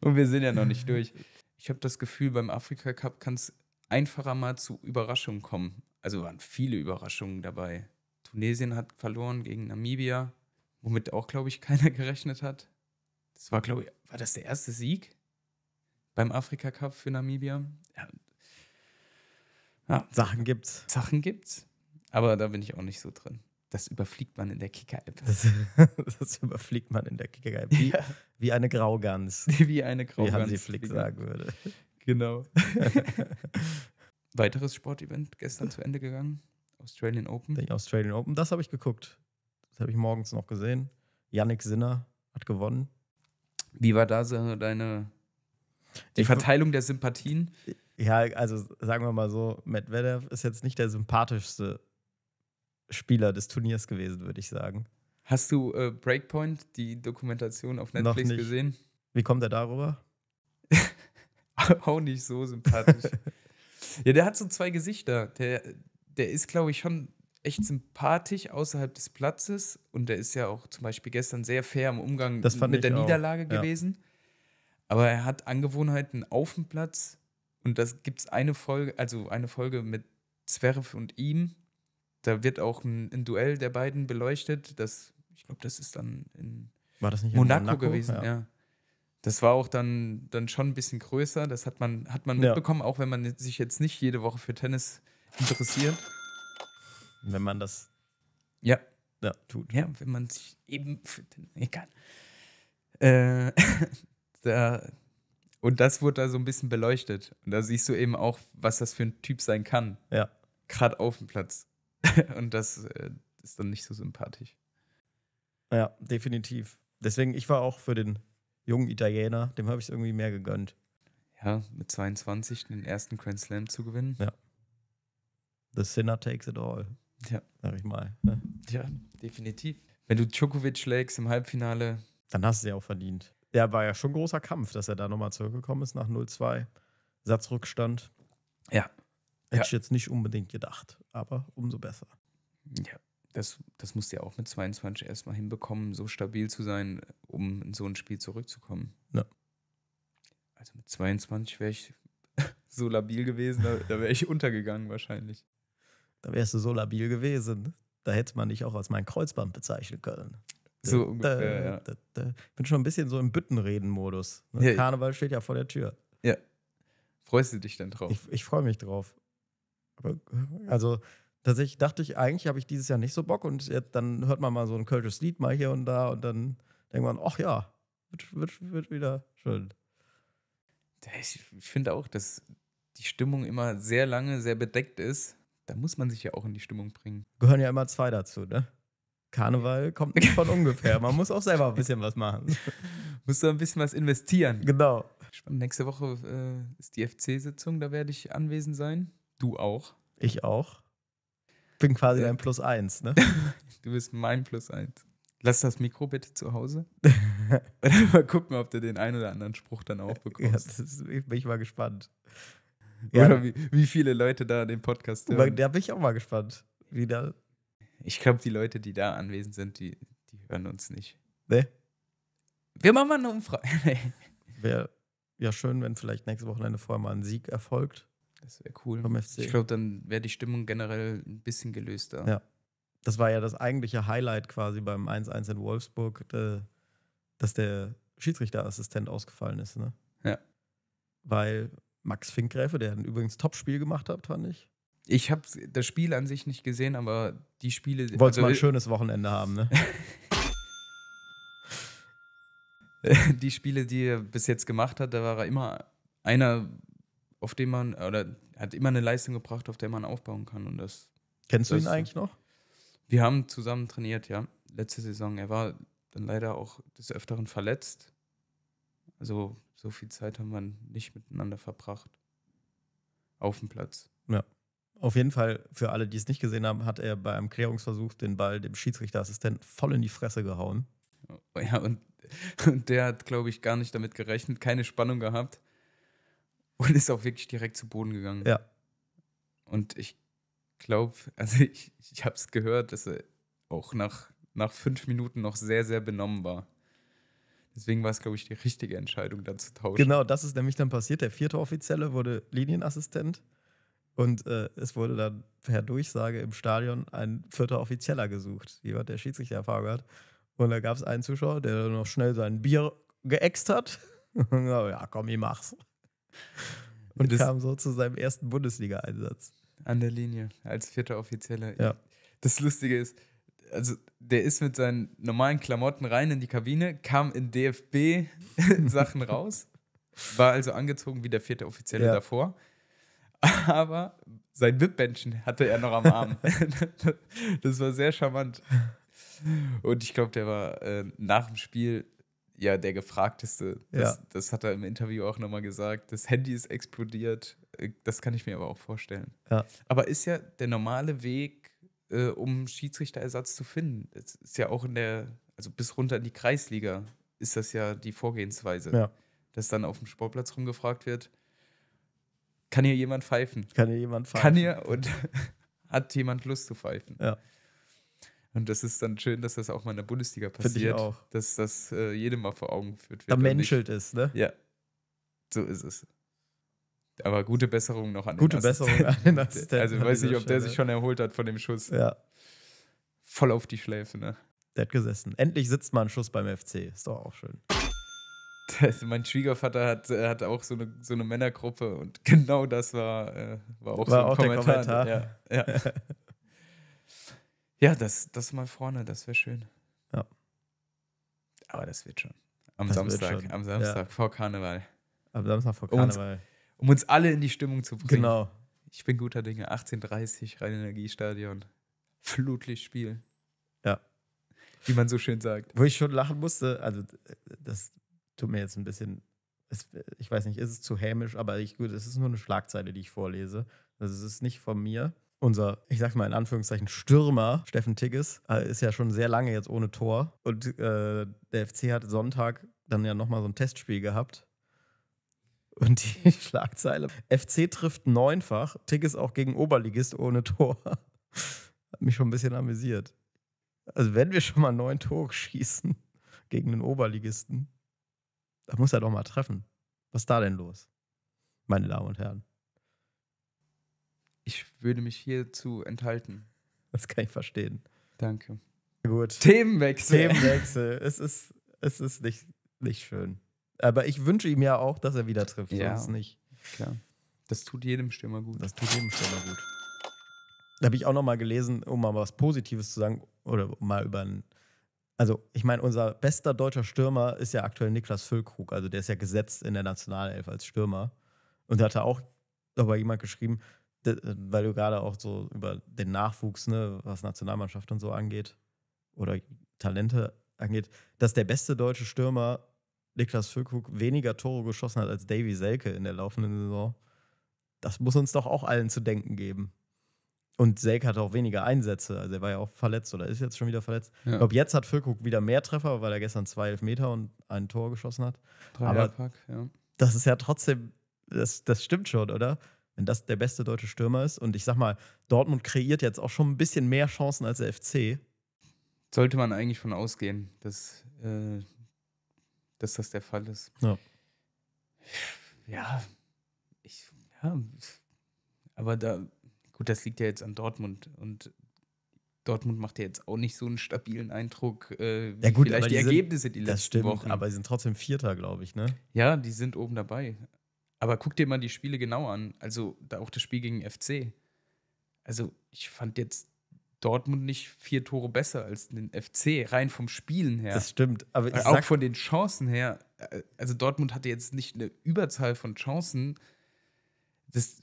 B: Und wir sind ja noch nicht durch. Ich habe das Gefühl, beim Afrika Cup kann es einfacher mal zu Überraschungen kommen. Also waren viele Überraschungen dabei. Tunesien hat verloren gegen Namibia, womit auch, glaube ich, keiner gerechnet hat. Das war, glaube ich, war das der erste Sieg beim Afrika Cup für Namibia? Ja, ja. Sachen gibt's. Sachen gibt's. Aber da bin ich auch nicht so drin. Das überfliegt man in der Kicker-App. Das, das, überfliegt man in der Kicker-App. Wie, ja. wie, eine Graugans. Wie eine Graugans. Wie Hansi Flick sagen würde. Genau. Weiteres Sportevent gestern zu Ende gegangen. Australian Open. Den Australian Open, das habe ich geguckt.
A: Das habe ich morgens noch gesehen. Yannick Sinner hat gewonnen. Wie war da so deine die Verteilung der Sympathien? Ja, also sagen wir mal so, Medvedev ist jetzt nicht der sympathischste Spieler des Turniers gewesen, würde ich
B: sagen. Hast du äh, Breakpoint, die Dokumentation auf Netflix gesehen? Wie kommt er darüber? Auch nicht so sympathisch. ja, der hat so zwei Gesichter. Der, der ist, glaube ich, schon echt sympathisch außerhalb des Platzes und der ist ja auch zum Beispiel gestern sehr fair im Umgang mit der auch. Niederlage ja. gewesen. Aber er hat Angewohnheiten auf dem Platz und das gibt es eine Folge, also eine Folge mit Zwerf und ihm. Da wird auch ein, ein Duell der beiden beleuchtet. Das, ich glaube, das ist dann in Monaco, Monaco, gewesen, ja. ja. Das war auch dann, dann schon ein bisschen größer. Das hat man, hat man mitbekommen, ja. auch wenn man sich jetzt nicht jede Woche für Tennis interessiert.
A: Wenn man das
B: ja. ja tut. Ja, wenn man sich eben für Tennis. Egal. Äh, da, und das wurde da so ein bisschen beleuchtet. Und da siehst du eben auch, was das für ein Typ sein kann. Ja. Gerade auf dem Platz. und das äh, ist dann nicht so sympathisch.
A: Ja, definitiv. Deswegen, ich war auch für den jungen Italiener,
B: dem habe ich es irgendwie mehr gegönnt. Ja, mit 22 den ersten Grand Slam zu gewinnen. Ja. The Sinner takes it all.
A: Ja. Sag ich mal. Ne? Ja, definitiv. Wenn du Djokovic schlägst im Halbfinale. Dann hast du es ja auch verdient. Ja, war ja schon großer Kampf, dass er da nochmal zurückgekommen ist nach 0-2. Satzrückstand. Ja. Hätte ich jetzt nicht unbedingt gedacht, aber umso besser.
B: Ja, das, das musst du ja auch mit 22 erstmal hinbekommen, so stabil zu sein, um in so ein Spiel zurückzukommen. Ja. Also mit 22 wäre ich so labil gewesen, da, da wäre ich
A: untergegangen wahrscheinlich. Da wärst du so labil gewesen. Da hätte man dich auch als mein Kreuzband bezeichnen können.
B: So da, da, da,
A: Ich bin schon ein bisschen so im Büttenreden-Modus. Ne? Ja, Karneval steht ja vor der Tür.
B: Ja. Freust du dich denn drauf? Ich,
A: ich freue mich drauf. Aber, also tatsächlich dachte ich, eigentlich habe ich dieses Jahr nicht so Bock und jetzt, dann hört man mal so ein kölsches Lied mal hier und da und dann denkt man, ach ja, wird, wird, wird wieder schön.
B: Ich finde auch, dass die Stimmung immer sehr lange, sehr bedeckt ist. Da muss man sich ja auch in die Stimmung bringen. Gehören ja immer zwei dazu, ne?
A: Karneval
B: kommt nicht von ungefähr. Man muss auch selber ein bisschen was machen. Muss du ein bisschen was investieren. Genau. Spannend. Nächste Woche äh, ist die FC-Sitzung, da werde ich anwesend sein. Du auch. Ich auch. Bin quasi äh, dein Plus eins, ne? du bist mein Plus eins. Lass das Mikro bitte zu Hause. mal gucken, ob du den einen oder anderen Spruch dann auch bekommst. Ja, ist, bin ich mal gespannt. Oder wie, wie viele Leute da den Podcast hören. Da bin ich auch mal gespannt, wie da ich glaube, die Leute, die da anwesend sind, die, die hören uns nicht. Nee. Wir machen mal eine Umfrage. nee. Wäre
A: ja schön, wenn vielleicht nächstes Wochenende vorher mal ein Sieg erfolgt. Das wäre cool. Vom FC. Ich glaube, dann wäre die Stimmung generell ein bisschen gelöster. Ja. Das war ja das eigentliche Highlight quasi beim 1-1 in Wolfsburg, äh, dass der Schiedsrichterassistent ausgefallen ist. Ne? Ja. Weil Max Finkgräfe, der übrigens Top-Spiel gemacht hat, fand ich,
B: ich habe das Spiel an sich nicht gesehen, aber die Spiele. Wolltest also, mal ein schönes Wochenende haben, ne? die Spiele, die er bis jetzt gemacht hat, da war er immer einer, auf dem man, oder hat immer eine Leistung gebracht, auf der man aufbauen kann. Und das. Kennst das, du ihn eigentlich noch? Wir haben zusammen trainiert, ja. Letzte Saison. Er war dann leider auch des Öfteren verletzt. Also so viel Zeit haben wir nicht miteinander verbracht. Auf dem Platz.
A: Ja. Auf jeden Fall, für alle, die es nicht gesehen haben, hat er bei einem Klärungsversuch den Ball dem Schiedsrichterassistenten
B: voll in die Fresse gehauen. Oh ja, und, und der hat, glaube ich, gar nicht damit gerechnet, keine Spannung gehabt und ist auch wirklich direkt zu Boden gegangen. Ja. Und ich glaube, also ich, ich habe es gehört, dass er auch nach, nach fünf Minuten noch sehr, sehr benommen war. Deswegen war es, glaube ich, die richtige Entscheidung, dann zu tauschen. Genau,
A: das ist nämlich dann passiert. Der vierte Offizielle wurde Linienassistent und äh, es wurde dann per Durchsage im Stadion ein vierter Offizieller gesucht, jemand, der Schiedsrichtererfahrung hat. Und da gab es einen Zuschauer, der dann noch schnell sein Bier geäxt hat. ja, komm, ich mach's. Und, Und kam so zu seinem ersten Bundesliga-Einsatz.
B: An der Linie, als vierter Offizieller. Ja. Das Lustige ist, also der ist mit seinen normalen Klamotten rein in die Kabine, kam in DFB-Sachen raus, war also angezogen wie der vierte Offizielle ja. davor aber sein Wippbändchen hatte er noch am Arm. das war sehr charmant. Und ich glaube, der war äh, nach dem Spiel ja der gefragteste. Das, ja. das hat er im Interview auch nochmal gesagt. Das Handy ist explodiert. Äh, das kann ich mir aber auch vorstellen. Ja. Aber ist ja der normale Weg, äh, um Schiedsrichterersatz zu finden. Es ist ja auch in der, also bis runter in die Kreisliga ist das ja die Vorgehensweise. Ja. Dass dann auf dem Sportplatz rumgefragt wird, kann hier jemand pfeifen? Kann hier jemand pfeifen? Kann hier und hat jemand Lust zu pfeifen? Ja. Und das ist dann schön, dass das auch mal in der Bundesliga passiert. Find ich auch. Dass das äh, jedem mal vor Augen geführt wird. Da menschelt es, ne? Ja. So ist es. Aber gute Besserung noch an gute den Assistenten. Gute Besserung an den Assistenten. Also ich weiß nicht, ob Stelle. der sich schon erholt hat von dem Schuss. Ja. Voll auf die Schläfe, ne? Der hat gesessen.
A: Endlich sitzt mal ein Schuss beim FC. Ist doch auch schön.
B: Das, mein Schwiegervater hat, äh, hat auch so eine, so eine Männergruppe und genau das war, äh, war auch war so ein auch Kommentar. Kommentar. Ja, ja. ja, das, das mal vorne, das wäre schön. Ja. Aber das wird schon. Am das Samstag, schon. am Samstag ja. vor Karneval. Am Samstag vor Karneval. Um uns, um uns alle in die Stimmung zu bringen. Genau. Ich bin guter Dinge. 18:30 Rhein-Energiestadion. Flutlichtspiel. Ja.
A: Wie man so schön sagt. Wo ich schon lachen musste, also äh, das tut mir jetzt ein bisschen, es, ich weiß nicht, ist es zu hämisch, aber ich, gut, es ist nur eine Schlagzeile, die ich vorlese. Also es ist nicht von mir. Unser, ich sag mal in Anführungszeichen, Stürmer Steffen Tigges äh, ist ja schon sehr lange jetzt ohne Tor. Und äh, der FC hat Sonntag dann ja nochmal so ein Testspiel gehabt. Und die Schlagzeile: FC trifft neunfach, Tigges auch gegen Oberligist ohne Tor. Hat mich schon ein bisschen amüsiert. Also, wenn wir schon mal neun Tore schießen gegen den Oberligisten, da muss er doch mal treffen. Was ist da denn los, meine Damen und Herren? Ich würde mich hierzu enthalten. Das kann ich verstehen. Danke. Gut. Themenwechsel. Themenwechsel. es ist, es ist nicht, nicht schön. Aber ich wünsche ihm ja auch, dass er wieder trifft. Ja. Sonst nicht. Klar. Das tut jedem Stürmer gut. Das tut jedem Stürmer gut. Da habe ich auch noch mal gelesen, um mal was Positives zu sagen oder mal über einen also ich meine, unser bester deutscher Stürmer ist ja aktuell Niklas Füllkrug. Also der ist ja gesetzt in der Nationalelf als Stürmer. Und da hat er auch darüber jemand geschrieben, weil du gerade auch so über den Nachwuchs, ne, was Nationalmannschaft und so angeht, oder Talente angeht, dass der beste deutsche Stürmer Niklas Füllkrug weniger Tore geschossen hat als Davy Selke in der laufenden Saison. Das muss uns doch auch allen zu denken geben. Und Selk hatte auch weniger Einsätze. Also er war ja auch verletzt oder ist jetzt schon wieder verletzt. Ja. Ich glaube, jetzt hat Füllkrug wieder mehr Treffer, weil er gestern zwei Elfmeter und ein Tor geschossen hat. Aber Dreierpack, ja. Das ist ja trotzdem, das, das stimmt schon, oder? Wenn das der beste deutsche Stürmer ist. Und ich sag mal, Dortmund kreiert jetzt auch schon ein bisschen mehr Chancen als der FC. Sollte man
B: eigentlich von ausgehen, dass, äh, dass das der Fall ist. Ja. Ja, ich, ja. Aber da Gut, das liegt ja jetzt an Dortmund und Dortmund macht ja jetzt auch nicht so einen stabilen Eindruck, äh, wie ja gut, vielleicht die, die sind, Ergebnisse die letzten stimmt, Wochen. Aber sie sind trotzdem Vierter, glaube ich, ne? Ja, die sind oben dabei. Aber guck dir mal die Spiele genau an. Also da auch das Spiel gegen FC. Also ich fand jetzt Dortmund nicht vier Tore besser als den FC, rein vom Spielen her. Das stimmt. Aber ich auch von den Chancen her. Äh, also Dortmund hatte jetzt nicht eine Überzahl von Chancen. Das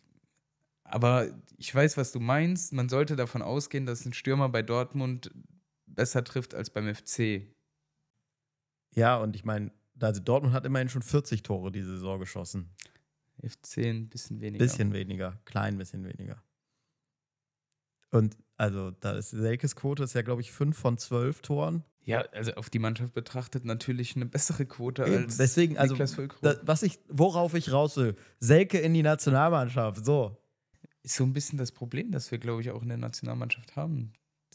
B: aber ich weiß, was du meinst. Man sollte davon ausgehen, dass ein Stürmer bei Dortmund besser trifft als beim FC.
A: Ja, und ich meine, also Dortmund hat immerhin schon 40 Tore diese Saison geschossen. FC ein bisschen weniger. Bisschen weniger, klein bisschen weniger. Und also, da ist Selkes Quote ist ja, glaube ich, 5 von 12 Toren.
B: Ja, also auf die Mannschaft betrachtet natürlich eine bessere Quote Eben, als deswegen, also, Niklas was ich, worauf ich raus will, Selke in die Nationalmannschaft, so ist so ein bisschen das Problem, das wir, glaube ich, auch in der Nationalmannschaft haben.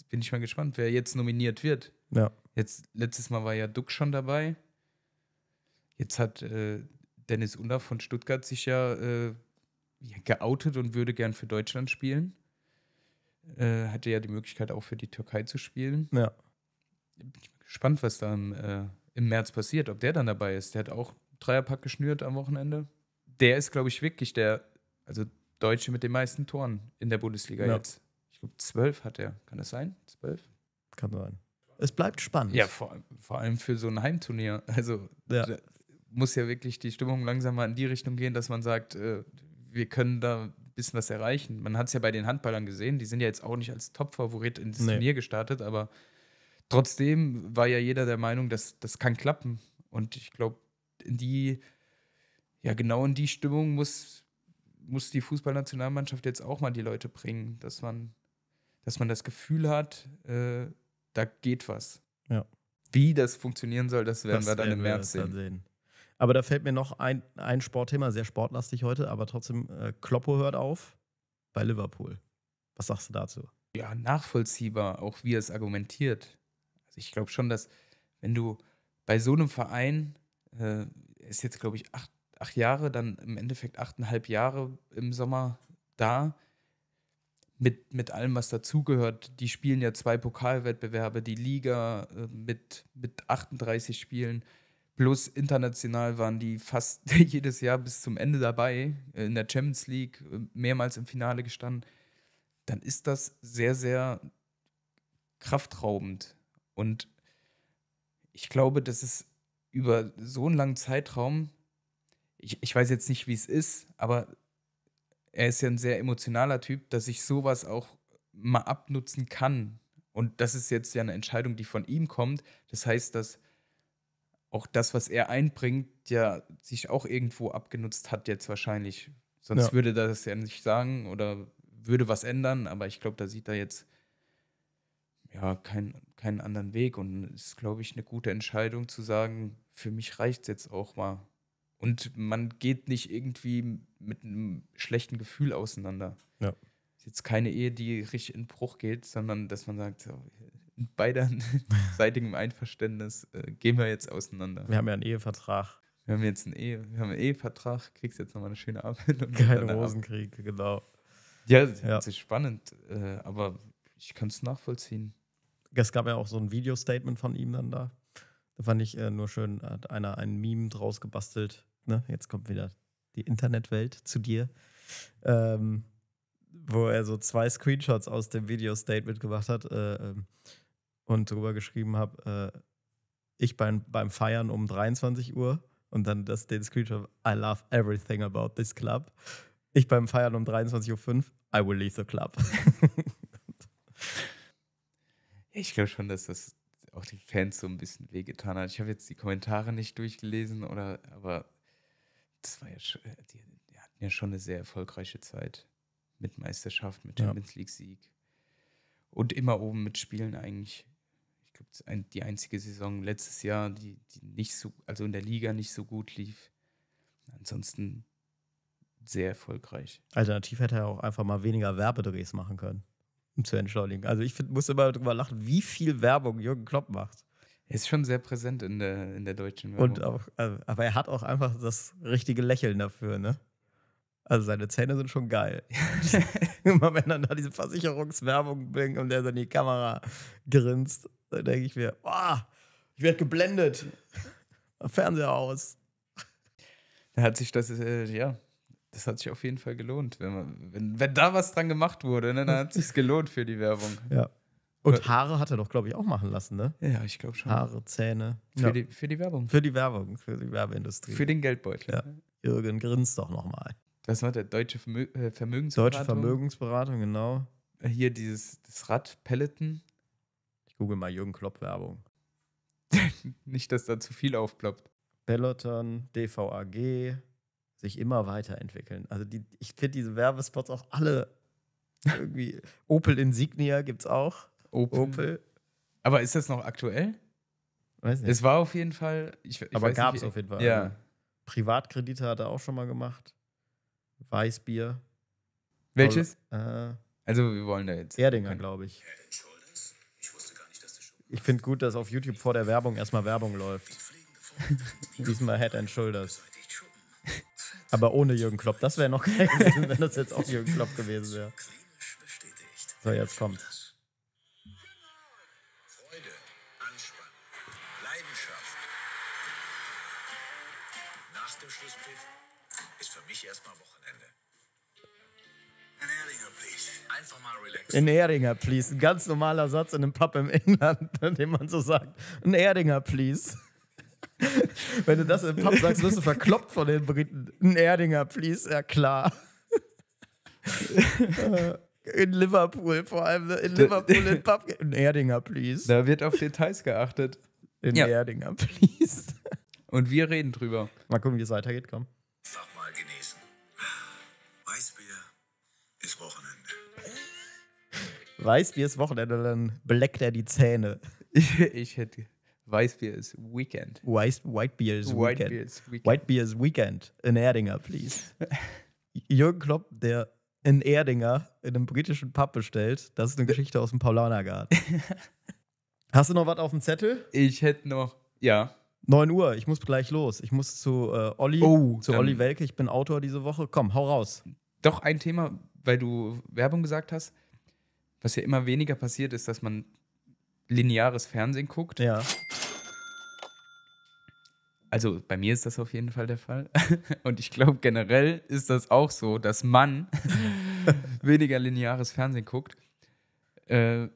B: Bin ich mal gespannt, wer jetzt nominiert wird. Ja. Jetzt, letztes Mal war ja Duck schon dabei. Jetzt hat äh, Dennis Under von Stuttgart sich ja, äh, geoutet und würde gern für Deutschland spielen. Äh, hatte ja die Möglichkeit, auch für die Türkei zu spielen. Ja. Bin ich gespannt, was da im, äh, im März passiert, ob der dann dabei ist. Der hat auch Dreierpack geschnürt am Wochenende. Der ist, glaube ich, wirklich der, also Deutsche mit den meisten Toren in der Bundesliga ja. jetzt. Ich glaube, zwölf hat er. Kann das sein? Zwölf? Kann sein. Es bleibt spannend. Ja, vor, vor allem für so ein Heimturnier. Also ja. muss ja wirklich die Stimmung langsam mal in die Richtung gehen, dass man sagt, äh, wir können da ein bisschen was erreichen. Man hat es ja bei den Handballern gesehen, die sind ja jetzt auch nicht als Top-Favorit ins nee. Turnier gestartet, aber trotzdem war ja jeder der Meinung, dass das kann klappen. Und ich glaube, in die, ja, genau in die Stimmung muss muss die Fußballnationalmannschaft jetzt auch mal die Leute bringen, dass man, dass man das Gefühl hat, äh, da geht was. Ja. Wie das funktionieren soll, das werden das wir dann werden im März sehen. sehen. Aber da fällt mir noch ein,
A: ein Sportthema, sehr sportlastig heute, aber trotzdem, äh, Kloppo hört auf bei Liverpool. Was sagst du dazu?
B: Ja, nachvollziehbar, auch wie er es argumentiert. Also ich glaube schon, dass wenn du bei so einem Verein, äh, ist jetzt glaube ich acht acht Jahre, dann im Endeffekt achteinhalb Jahre im Sommer da. Mit, mit allem, was dazugehört. Die spielen ja zwei Pokalwettbewerbe, die Liga äh, mit, mit 38 Spielen. Plus international waren die fast jedes Jahr bis zum Ende dabei, äh, in der Champions League, äh, mehrmals im Finale gestanden. Dann ist das sehr, sehr kraftraubend. Und ich glaube, dass es über so einen langen Zeitraum ich, ich weiß jetzt nicht, wie es ist, aber er ist ja ein sehr emotionaler Typ, dass ich sowas auch mal abnutzen kann. Und das ist jetzt ja eine Entscheidung, die von ihm kommt. Das heißt, dass auch das, was er einbringt, ja sich auch irgendwo abgenutzt hat jetzt wahrscheinlich. Sonst ja. würde das ja nicht sagen oder würde was ändern, aber ich glaube, da sieht er jetzt ja keinen keinen anderen Weg und ist, glaube ich, eine gute Entscheidung zu sagen, für mich reicht es jetzt auch mal. Und man geht nicht irgendwie mit einem schlechten Gefühl auseinander. Ja. Ist jetzt keine Ehe, die richtig in Bruch geht, sondern dass man sagt, in beiderseitigem Einverständnis äh, gehen wir jetzt auseinander. Wir haben ja einen Ehevertrag. Wir haben jetzt einen, Ehe, wir haben einen Ehevertrag, kriegst jetzt nochmal eine schöne Arbeit. Und Keine Hosenkrieg, genau. Ja, das ja. ist spannend, äh, aber ich kann es nachvollziehen. Es gab ja auch so ein Video-Statement
A: von ihm dann da. Da fand ich äh, nur schön, hat einer ein Meme draus gebastelt, ne, jetzt kommt wieder die Internetwelt zu dir, ähm, wo er so zwei Screenshots aus dem Video-Statement gemacht hat äh, ähm, und drüber geschrieben hat, äh, ich beim, beim Feiern um 23 Uhr und dann das, den Screenshot, I love everything about this club. Ich beim Feiern um 23.05 Uhr, I will leave the club.
B: ich glaube schon, dass das auch den Fans so ein bisschen wehgetan hat. Ich habe jetzt die Kommentare nicht durchgelesen, oder, aber das war ja schon, äh, die, die hatten ja schon eine sehr erfolgreiche Zeit mit Meisterschaft, mit Champions ja. League-Sieg und immer oben mit Spielen eigentlich. Ich glaube, die einzige Saison letztes Jahr, die, die nicht so, also in der Liga nicht so gut lief. Ansonsten sehr erfolgreich.
A: Alternativ hätte er auch einfach mal weniger Werbedrehs machen können, um zu entschuldigen. Also ich find, muss immer darüber lachen, wie viel Werbung Jürgen Klopp macht. Er ist schon sehr präsent in der, in der deutschen Werbung. Und auch, also, aber er hat auch einfach das richtige Lächeln dafür, ne? Also seine Zähne sind schon geil. Immer wenn dann da diese Versicherungswerbung bringt und der so in die Kamera grinst, dann denke ich mir, oh, ich werde geblendet. Fernseher aus.
B: Da hat sich das, äh, ja, das hat sich auf jeden Fall gelohnt. Wenn, man, wenn, wenn da was dran gemacht wurde, ne, dann hat es sich gelohnt für die Werbung. Ja.
A: Und äh. Haare hat er doch, glaube ich, auch machen lassen, ne? Ja, ich glaube schon. Haare, Zähne. Für, ja. die, für die Werbung. Für die Werbung, für die Werbeindustrie. Für den Geldbeutel. Ja. Jürgen
B: grinst doch nochmal. Das war der Deutsche Vermö äh, Vermögensberatung. Deutsche
A: Vermögensberatung, genau. Äh, hier dieses das Rad Peloton. Ich google mal Jürgen Klopp Werbung. Nicht, dass da zu viel aufploppt. Peloton, DVAG, sich immer weiterentwickeln. Also die, ich finde diese Werbespots auch alle
B: irgendwie. Opel Insignia gibt es auch. Opel. Opel. Aber ist das noch aktuell? Weiß nicht. Es war auf jeden Fall. Ich, ich Aber gab es auf jeden Fall. Ja. Also, Privatkredite
A: hat er auch schon mal gemacht. Weißbier. Welches? äh, also wir wollen da jetzt. Erdinger, glaube ich. Ich finde gut, dass auf YouTube vor der Werbung erstmal Werbung läuft. Diesmal Head and Shoulders. Aber ohne Jürgen Klopp. Das wäre noch geil gewesen, wenn das jetzt auch Jürgen Klopp gewesen wäre. So, jetzt kommt. In Erdinger, please. Ein ganz normaler Satz in einem Pub im England, in dem man so sagt: Ein Erdinger, please. Wenn du das im Pub sagst, wirst du verkloppt von den Briten. Ein Erdinger, please, ja klar.
B: in Liverpool vor allem, ne? in Liverpool in Pub. Ein Erdinger, please. Da wird auf Details geachtet.
A: In ja. Erdinger, please. Und wir reden drüber. Mal gucken, wie es weitergeht, komm. Weißbier ist Wochenende, dann bleckt er die Zähne. Ich, ich hätte. Weißbier ist Weekend. Weiß, White Beer is Weekend. Beer is Weekend. White Beer is Weekend. In Erdinger, please. Jürgen Klopp, der in Erdinger in einem britischen Pub bestellt, das ist eine Geschichte aus dem Paulanergarten. Hast du noch was auf dem Zettel? Ich hätte noch, ja. 9 Uhr, ich muss gleich los. Ich muss zu äh, Olli, oh, zu Olli
B: Welke, ich bin Autor diese Woche. Komm, hau raus. Doch ein Thema, weil du Werbung gesagt hast was ja immer weniger passiert, ist, dass man lineares Fernsehen guckt. Ja. Also bei mir ist das auf jeden Fall der Fall. Und ich glaube, generell ist das auch so, dass man weniger lineares Fernsehen guckt. Äh,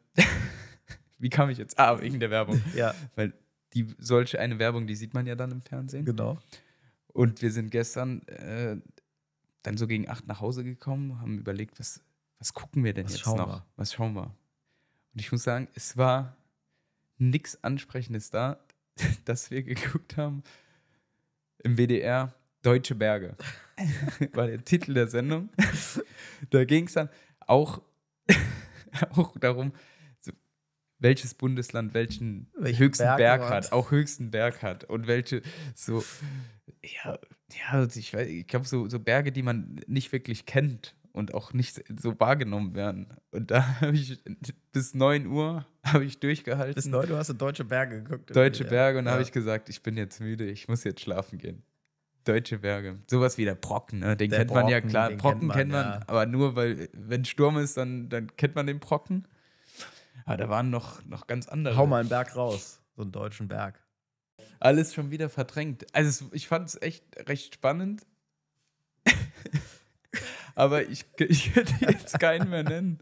B: wie kam ich jetzt? Ah, wegen der Werbung. Ja. Weil die, solche eine Werbung, die sieht man ja dann im Fernsehen. Genau. Und wir sind gestern äh, dann so gegen acht nach Hause gekommen, haben überlegt, was was gucken wir denn was jetzt noch? Wir? Was schauen wir? Und ich muss sagen, es war nichts Ansprechendes da, dass wir geguckt haben im WDR Deutsche Berge. war der Titel der Sendung. da ging es dann auch, auch darum, welches Bundesland welchen Welche höchsten Berg, Berg hat, auch höchsten Berg hat und welche so, ja, ja ich, ich glaube, so, so Berge, die man nicht wirklich kennt und auch nicht so wahrgenommen werden. Und da habe ich bis 9 Uhr habe ich durchgehalten. Bis 9 Uhr
A: hast du Deutsche Berge geguckt. Deutsche wieder. Berge und ja. habe ich
B: gesagt, ich bin jetzt müde, ich muss jetzt schlafen gehen. Deutsche Berge. Sowas wie der Brocken, ne? Den der kennt Brocken, man ja klar. Brocken kennt man, kennt man ja. aber nur, weil, wenn Sturm ist, dann, dann kennt man den Brocken. Aber da waren noch, noch ganz andere. Hau mal einen Berg raus, so einen deutschen Berg. Alles schon wieder verdrängt. Also, ich fand es echt recht spannend aber ich, hätte jetzt keinen mehr nennen.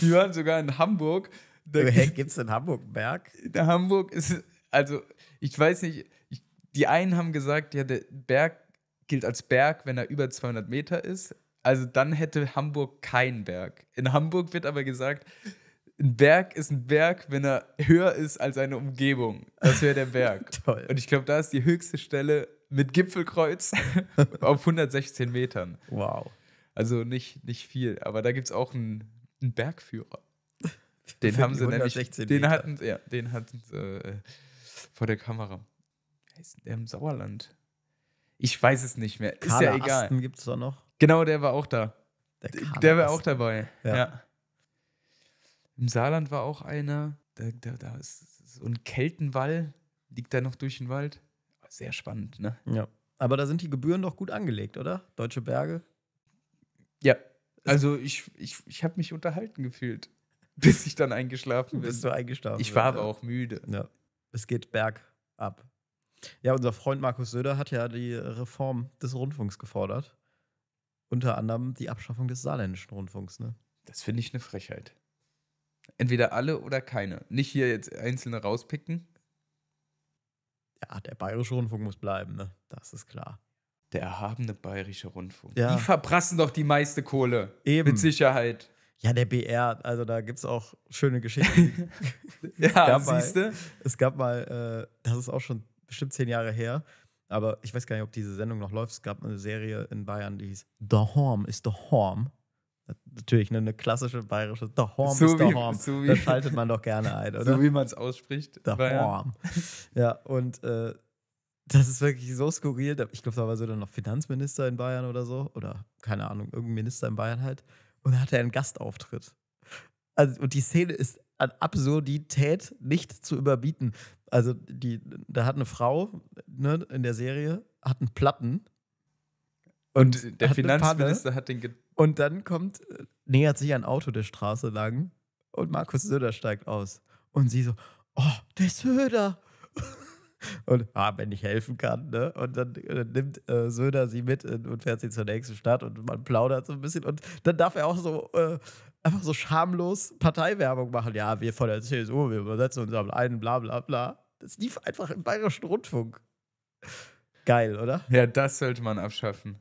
B: Wir waren sogar in Hamburg. Gibt es in Hamburg einen Berg? In Hamburg ist, also ich weiß nicht, ich, die einen haben gesagt, ja, der Berg gilt als Berg, wenn er über 200 Meter ist. Also dann hätte Hamburg keinen Berg. In Hamburg wird aber gesagt, ein Berg ist ein Berg, wenn er höher ist als eine Umgebung. Das wäre der Berg. Toll. Und ich glaube, da ist die höchste Stelle mit Gipfelkreuz auf 116 Metern. Wow. Also nicht, nicht viel, aber da gibt es auch einen, einen Bergführer. Den haben sie nämlich. Den Meter. hatten, ja, den hatten sie äh, vor der Kamera. Wer ist der im Sauerland? Ich weiß es nicht mehr. Karl ist ja egal. Asten gibt es da noch. Genau, der war auch da. Der, der war auch dabei. Ja. ja. Im Saarland war auch einer. Da, da, da ist so ein Keltenwall, liegt da noch durch den Wald. Sehr spannend, ne? Ja. Aber da sind die Gebühren doch gut angelegt, oder? Deutsche Berge. Ja. Also, also ich, ich, ich habe mich unterhalten gefühlt, bis ich dann eingeschlafen bin. Bist du eingeschlafen? Ich war aber auch müde. Ja. Es
A: geht bergab. Ja, unser Freund Markus Söder hat ja die Reform des Rundfunks gefordert. Unter anderem die Abschaffung des saarländischen Rundfunks, ne? Das finde ich eine
B: Frechheit. Entweder alle oder keine. Nicht hier jetzt einzelne rauspicken. Ja, der bayerische Rundfunk muss bleiben, ne? Das ist klar. Der erhabene bayerische Rundfunk. Ja. Die verprassen doch die meiste Kohle. Eben. Mit Sicherheit. Ja, der BR, also da gibt es auch schöne Geschichten. ja, siehst du?
A: Es gab mal, äh, das ist auch schon bestimmt zehn Jahre her, aber ich weiß gar nicht, ob diese Sendung noch läuft. Es gab eine Serie in Bayern, die hieß The Horm is The Horm. Natürlich eine, eine klassische bayerische The Horm so ist The Horm. So da schaltet man doch gerne ein, oder? So wie man es ausspricht. The Horm. Ja, und äh, das ist wirklich so skurril. Ich glaube, da war so dann noch Finanzminister in Bayern oder so. Oder keine Ahnung, irgendein Minister in Bayern halt. Und da hat er einen Gastauftritt. Also, und die Szene ist an Absurdität nicht zu überbieten. Also, die, da hat eine Frau ne, in der Serie, hat einen Platten. Und, und der hat Finanzminister hat den. und dann kommt, nähert sich ein Auto der Straße lang und Markus Söder steigt aus. Und sie so, oh, der Söder. Und ah, wenn ich helfen kann, ne? Und dann, äh, dann nimmt äh, Söder sie mit in, und fährt sie zur nächsten Stadt und man plaudert so ein bisschen. Und dann darf er auch so äh, einfach so schamlos Parteiwerbung machen. Ja, wir von der CSU, wir übersetzen uns am einen, bla bla bla. Das lief einfach im Bayerischen Rundfunk. Geil, oder?
B: Ja, das sollte man abschaffen.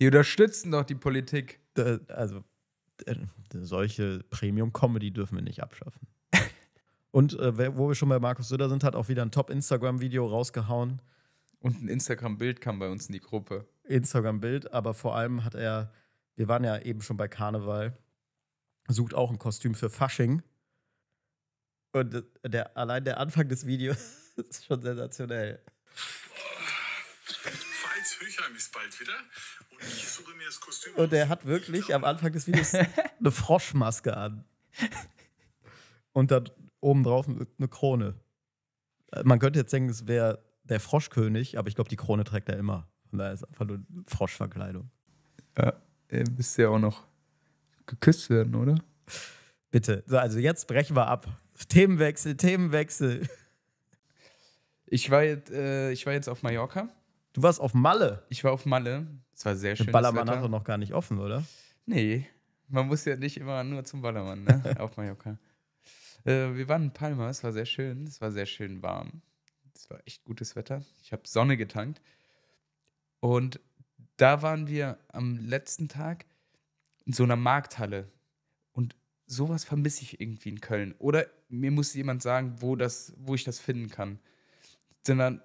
B: Die unterstützen doch die Politik. Also, solche
A: Premium-Comedy dürfen wir nicht abschaffen. Und äh, wo wir schon bei Markus Söder sind, hat auch wieder ein Top-Instagram-Video rausgehauen.
B: Und ein Instagram-Bild kam bei uns in die Gruppe.
A: Instagram-Bild, aber vor allem hat er, wir waren ja eben schon bei Karneval, sucht auch ein Kostüm für Fasching. Und äh, der, allein der Anfang des Videos ist schon sensationell.
B: Weiß Höchheim ist bald wieder und ich
A: suche mir das Kostüm. Und er hat wirklich am Anfang des Videos eine Froschmaske an. Und dann obendrauf eine Krone. Äh, man könnte jetzt denken, es wäre der Froschkönig, aber ich glaube, die Krone trägt er immer. Von daher ist einfach nur Froschverkleidung.
B: Ja, müsste ja auch noch geküsst werden, oder?
A: Bitte. So, also jetzt brechen wir ab. Themenwechsel, Themenwechsel.
B: Ich war, jetzt, äh, ich war jetzt auf Mallorca. Du warst auf Malle? Ich war auf Malle. Es war sehr schön. Ballermann hat doch noch gar nicht offen, oder? Nee. Man muss ja nicht immer nur zum Ballermann, ne? auf Mallorca. Äh, wir waren in Palma, es war sehr schön, es war sehr schön warm. Es war echt gutes Wetter. Ich habe Sonne getankt. Und da waren wir am letzten Tag in so einer Markthalle. Und sowas vermisse ich irgendwie in Köln. Oder mir muss jemand sagen, wo, das, wo ich das finden kann. Es sind dann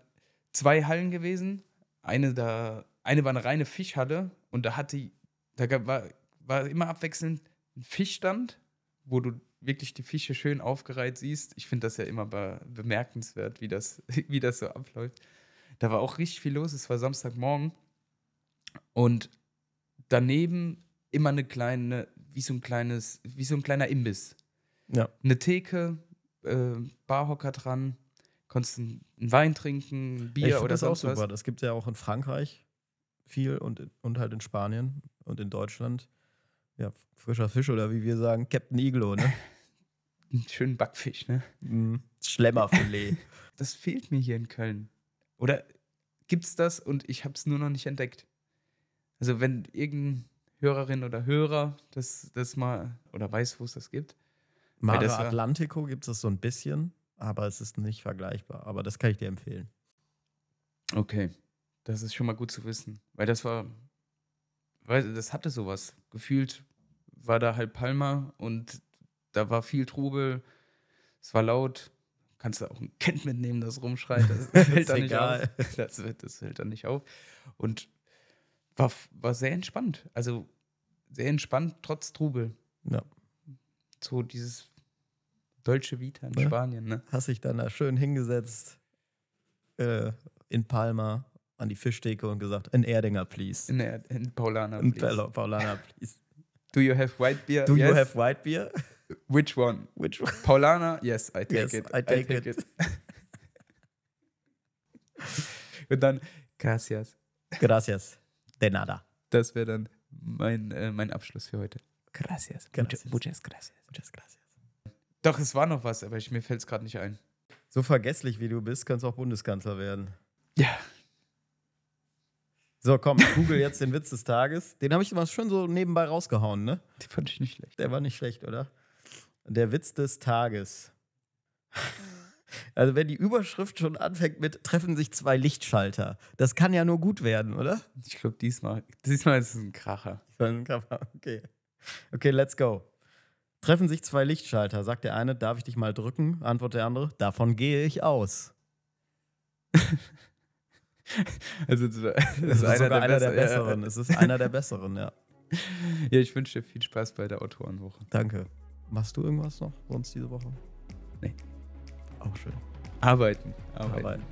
B: zwei Hallen gewesen. Eine, da, eine war eine reine Fischhalle und da hatte, da war, war immer abwechselnd ein Fischstand, wo du wirklich die Fische schön aufgereiht siehst. Ich finde das ja immer be bemerkenswert, wie das, wie das so abläuft. Da war auch richtig viel los. Es war Samstagmorgen und daneben immer eine kleine, wie so ein kleines, wie so ein kleiner Imbiss. Ja. Eine Theke, äh, Barhocker dran, konntest einen Wein trinken, Bier ich oder das auch super. Was. Das gibt es ja auch in Frankreich viel und,
A: und halt in Spanien und in Deutschland. Ja,
B: frischer Fisch oder
A: wie wir sagen, Captain
B: Iglo, ne? einen schönen Backfisch, ne? Mm, Schlemmerfilet. das fehlt mir hier in Köln. Oder gibt's das und ich habe es nur noch nicht entdeckt? Also, wenn irgendein Hörerin oder Hörer das, das mal oder weiß, wo es das gibt. Mare das
A: Atlantico gibt es so ein bisschen, aber es ist nicht vergleichbar. Aber
B: das kann ich dir empfehlen. Okay, das ist schon mal gut zu wissen, weil das war, weil das hatte sowas. Gefühlt war da halt Palma und da war viel Trubel, es war laut. Kannst du auch ein Kind mitnehmen, das rumschreit, das fällt dann nicht auf. Das, das fällt dann nicht auf. Und war, war sehr entspannt. Also sehr entspannt, trotz Trubel. Ja. So dieses deutsche Vita in ne? Spanien, ne? Hast dich dann da schön hingesetzt
A: äh, in Palma an die Fischdecke und gesagt, in Erdinger, please. In, er in
B: Paulana, please. In Paulana, please. Do you have white beer? Do yes. you have white beer? Which one? Which one? Paulana? Yes, I take yes, it. I take, I take it. it. Und dann Gracias. Gracias. De nada. Das wäre dann mein, äh, mein Abschluss für heute. Gracias. gracias. Muchas gracias. Muchas gracias. Doch, es war noch was, aber ich, mir fällt es gerade nicht ein. So vergesslich wie du bist,
A: kannst du auch Bundeskanzler werden. Ja. So, komm, google jetzt den Witz des Tages. Den habe ich immer schon so nebenbei rausgehauen, ne? Den fand ich nicht schlecht. Der war nicht schlecht, oder? Der Witz des Tages. Mhm. Also wenn die Überschrift schon anfängt mit treffen sich zwei Lichtschalter, das kann ja nur gut werden, oder? Ich glaube diesmal,
B: diesmal ist es ein Kracher.
A: okay. Okay, let's go. Treffen sich zwei Lichtschalter, sagt der eine, darf ich dich mal drücken? Antwort der andere, davon gehe ich aus.
B: also es ist, das ist einer, der, einer der, besseren. Ja. Es ist einer der besseren, ja. Ja, ich wünsche dir viel Spaß bei der Autorenwoche. Danke.
A: Machst du irgendwas noch sonst diese Woche? Nee.
B: Auch schön. Arbeiten.
A: Arbeiten. Arbeiten.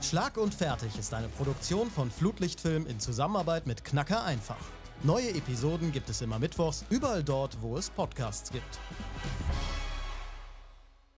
A: Schlag und Fertig ist eine Produktion von Flutlichtfilm in Zusammenarbeit mit Knacker einfach. Neue Episoden gibt es immer mittwochs, überall dort, wo es Podcasts gibt.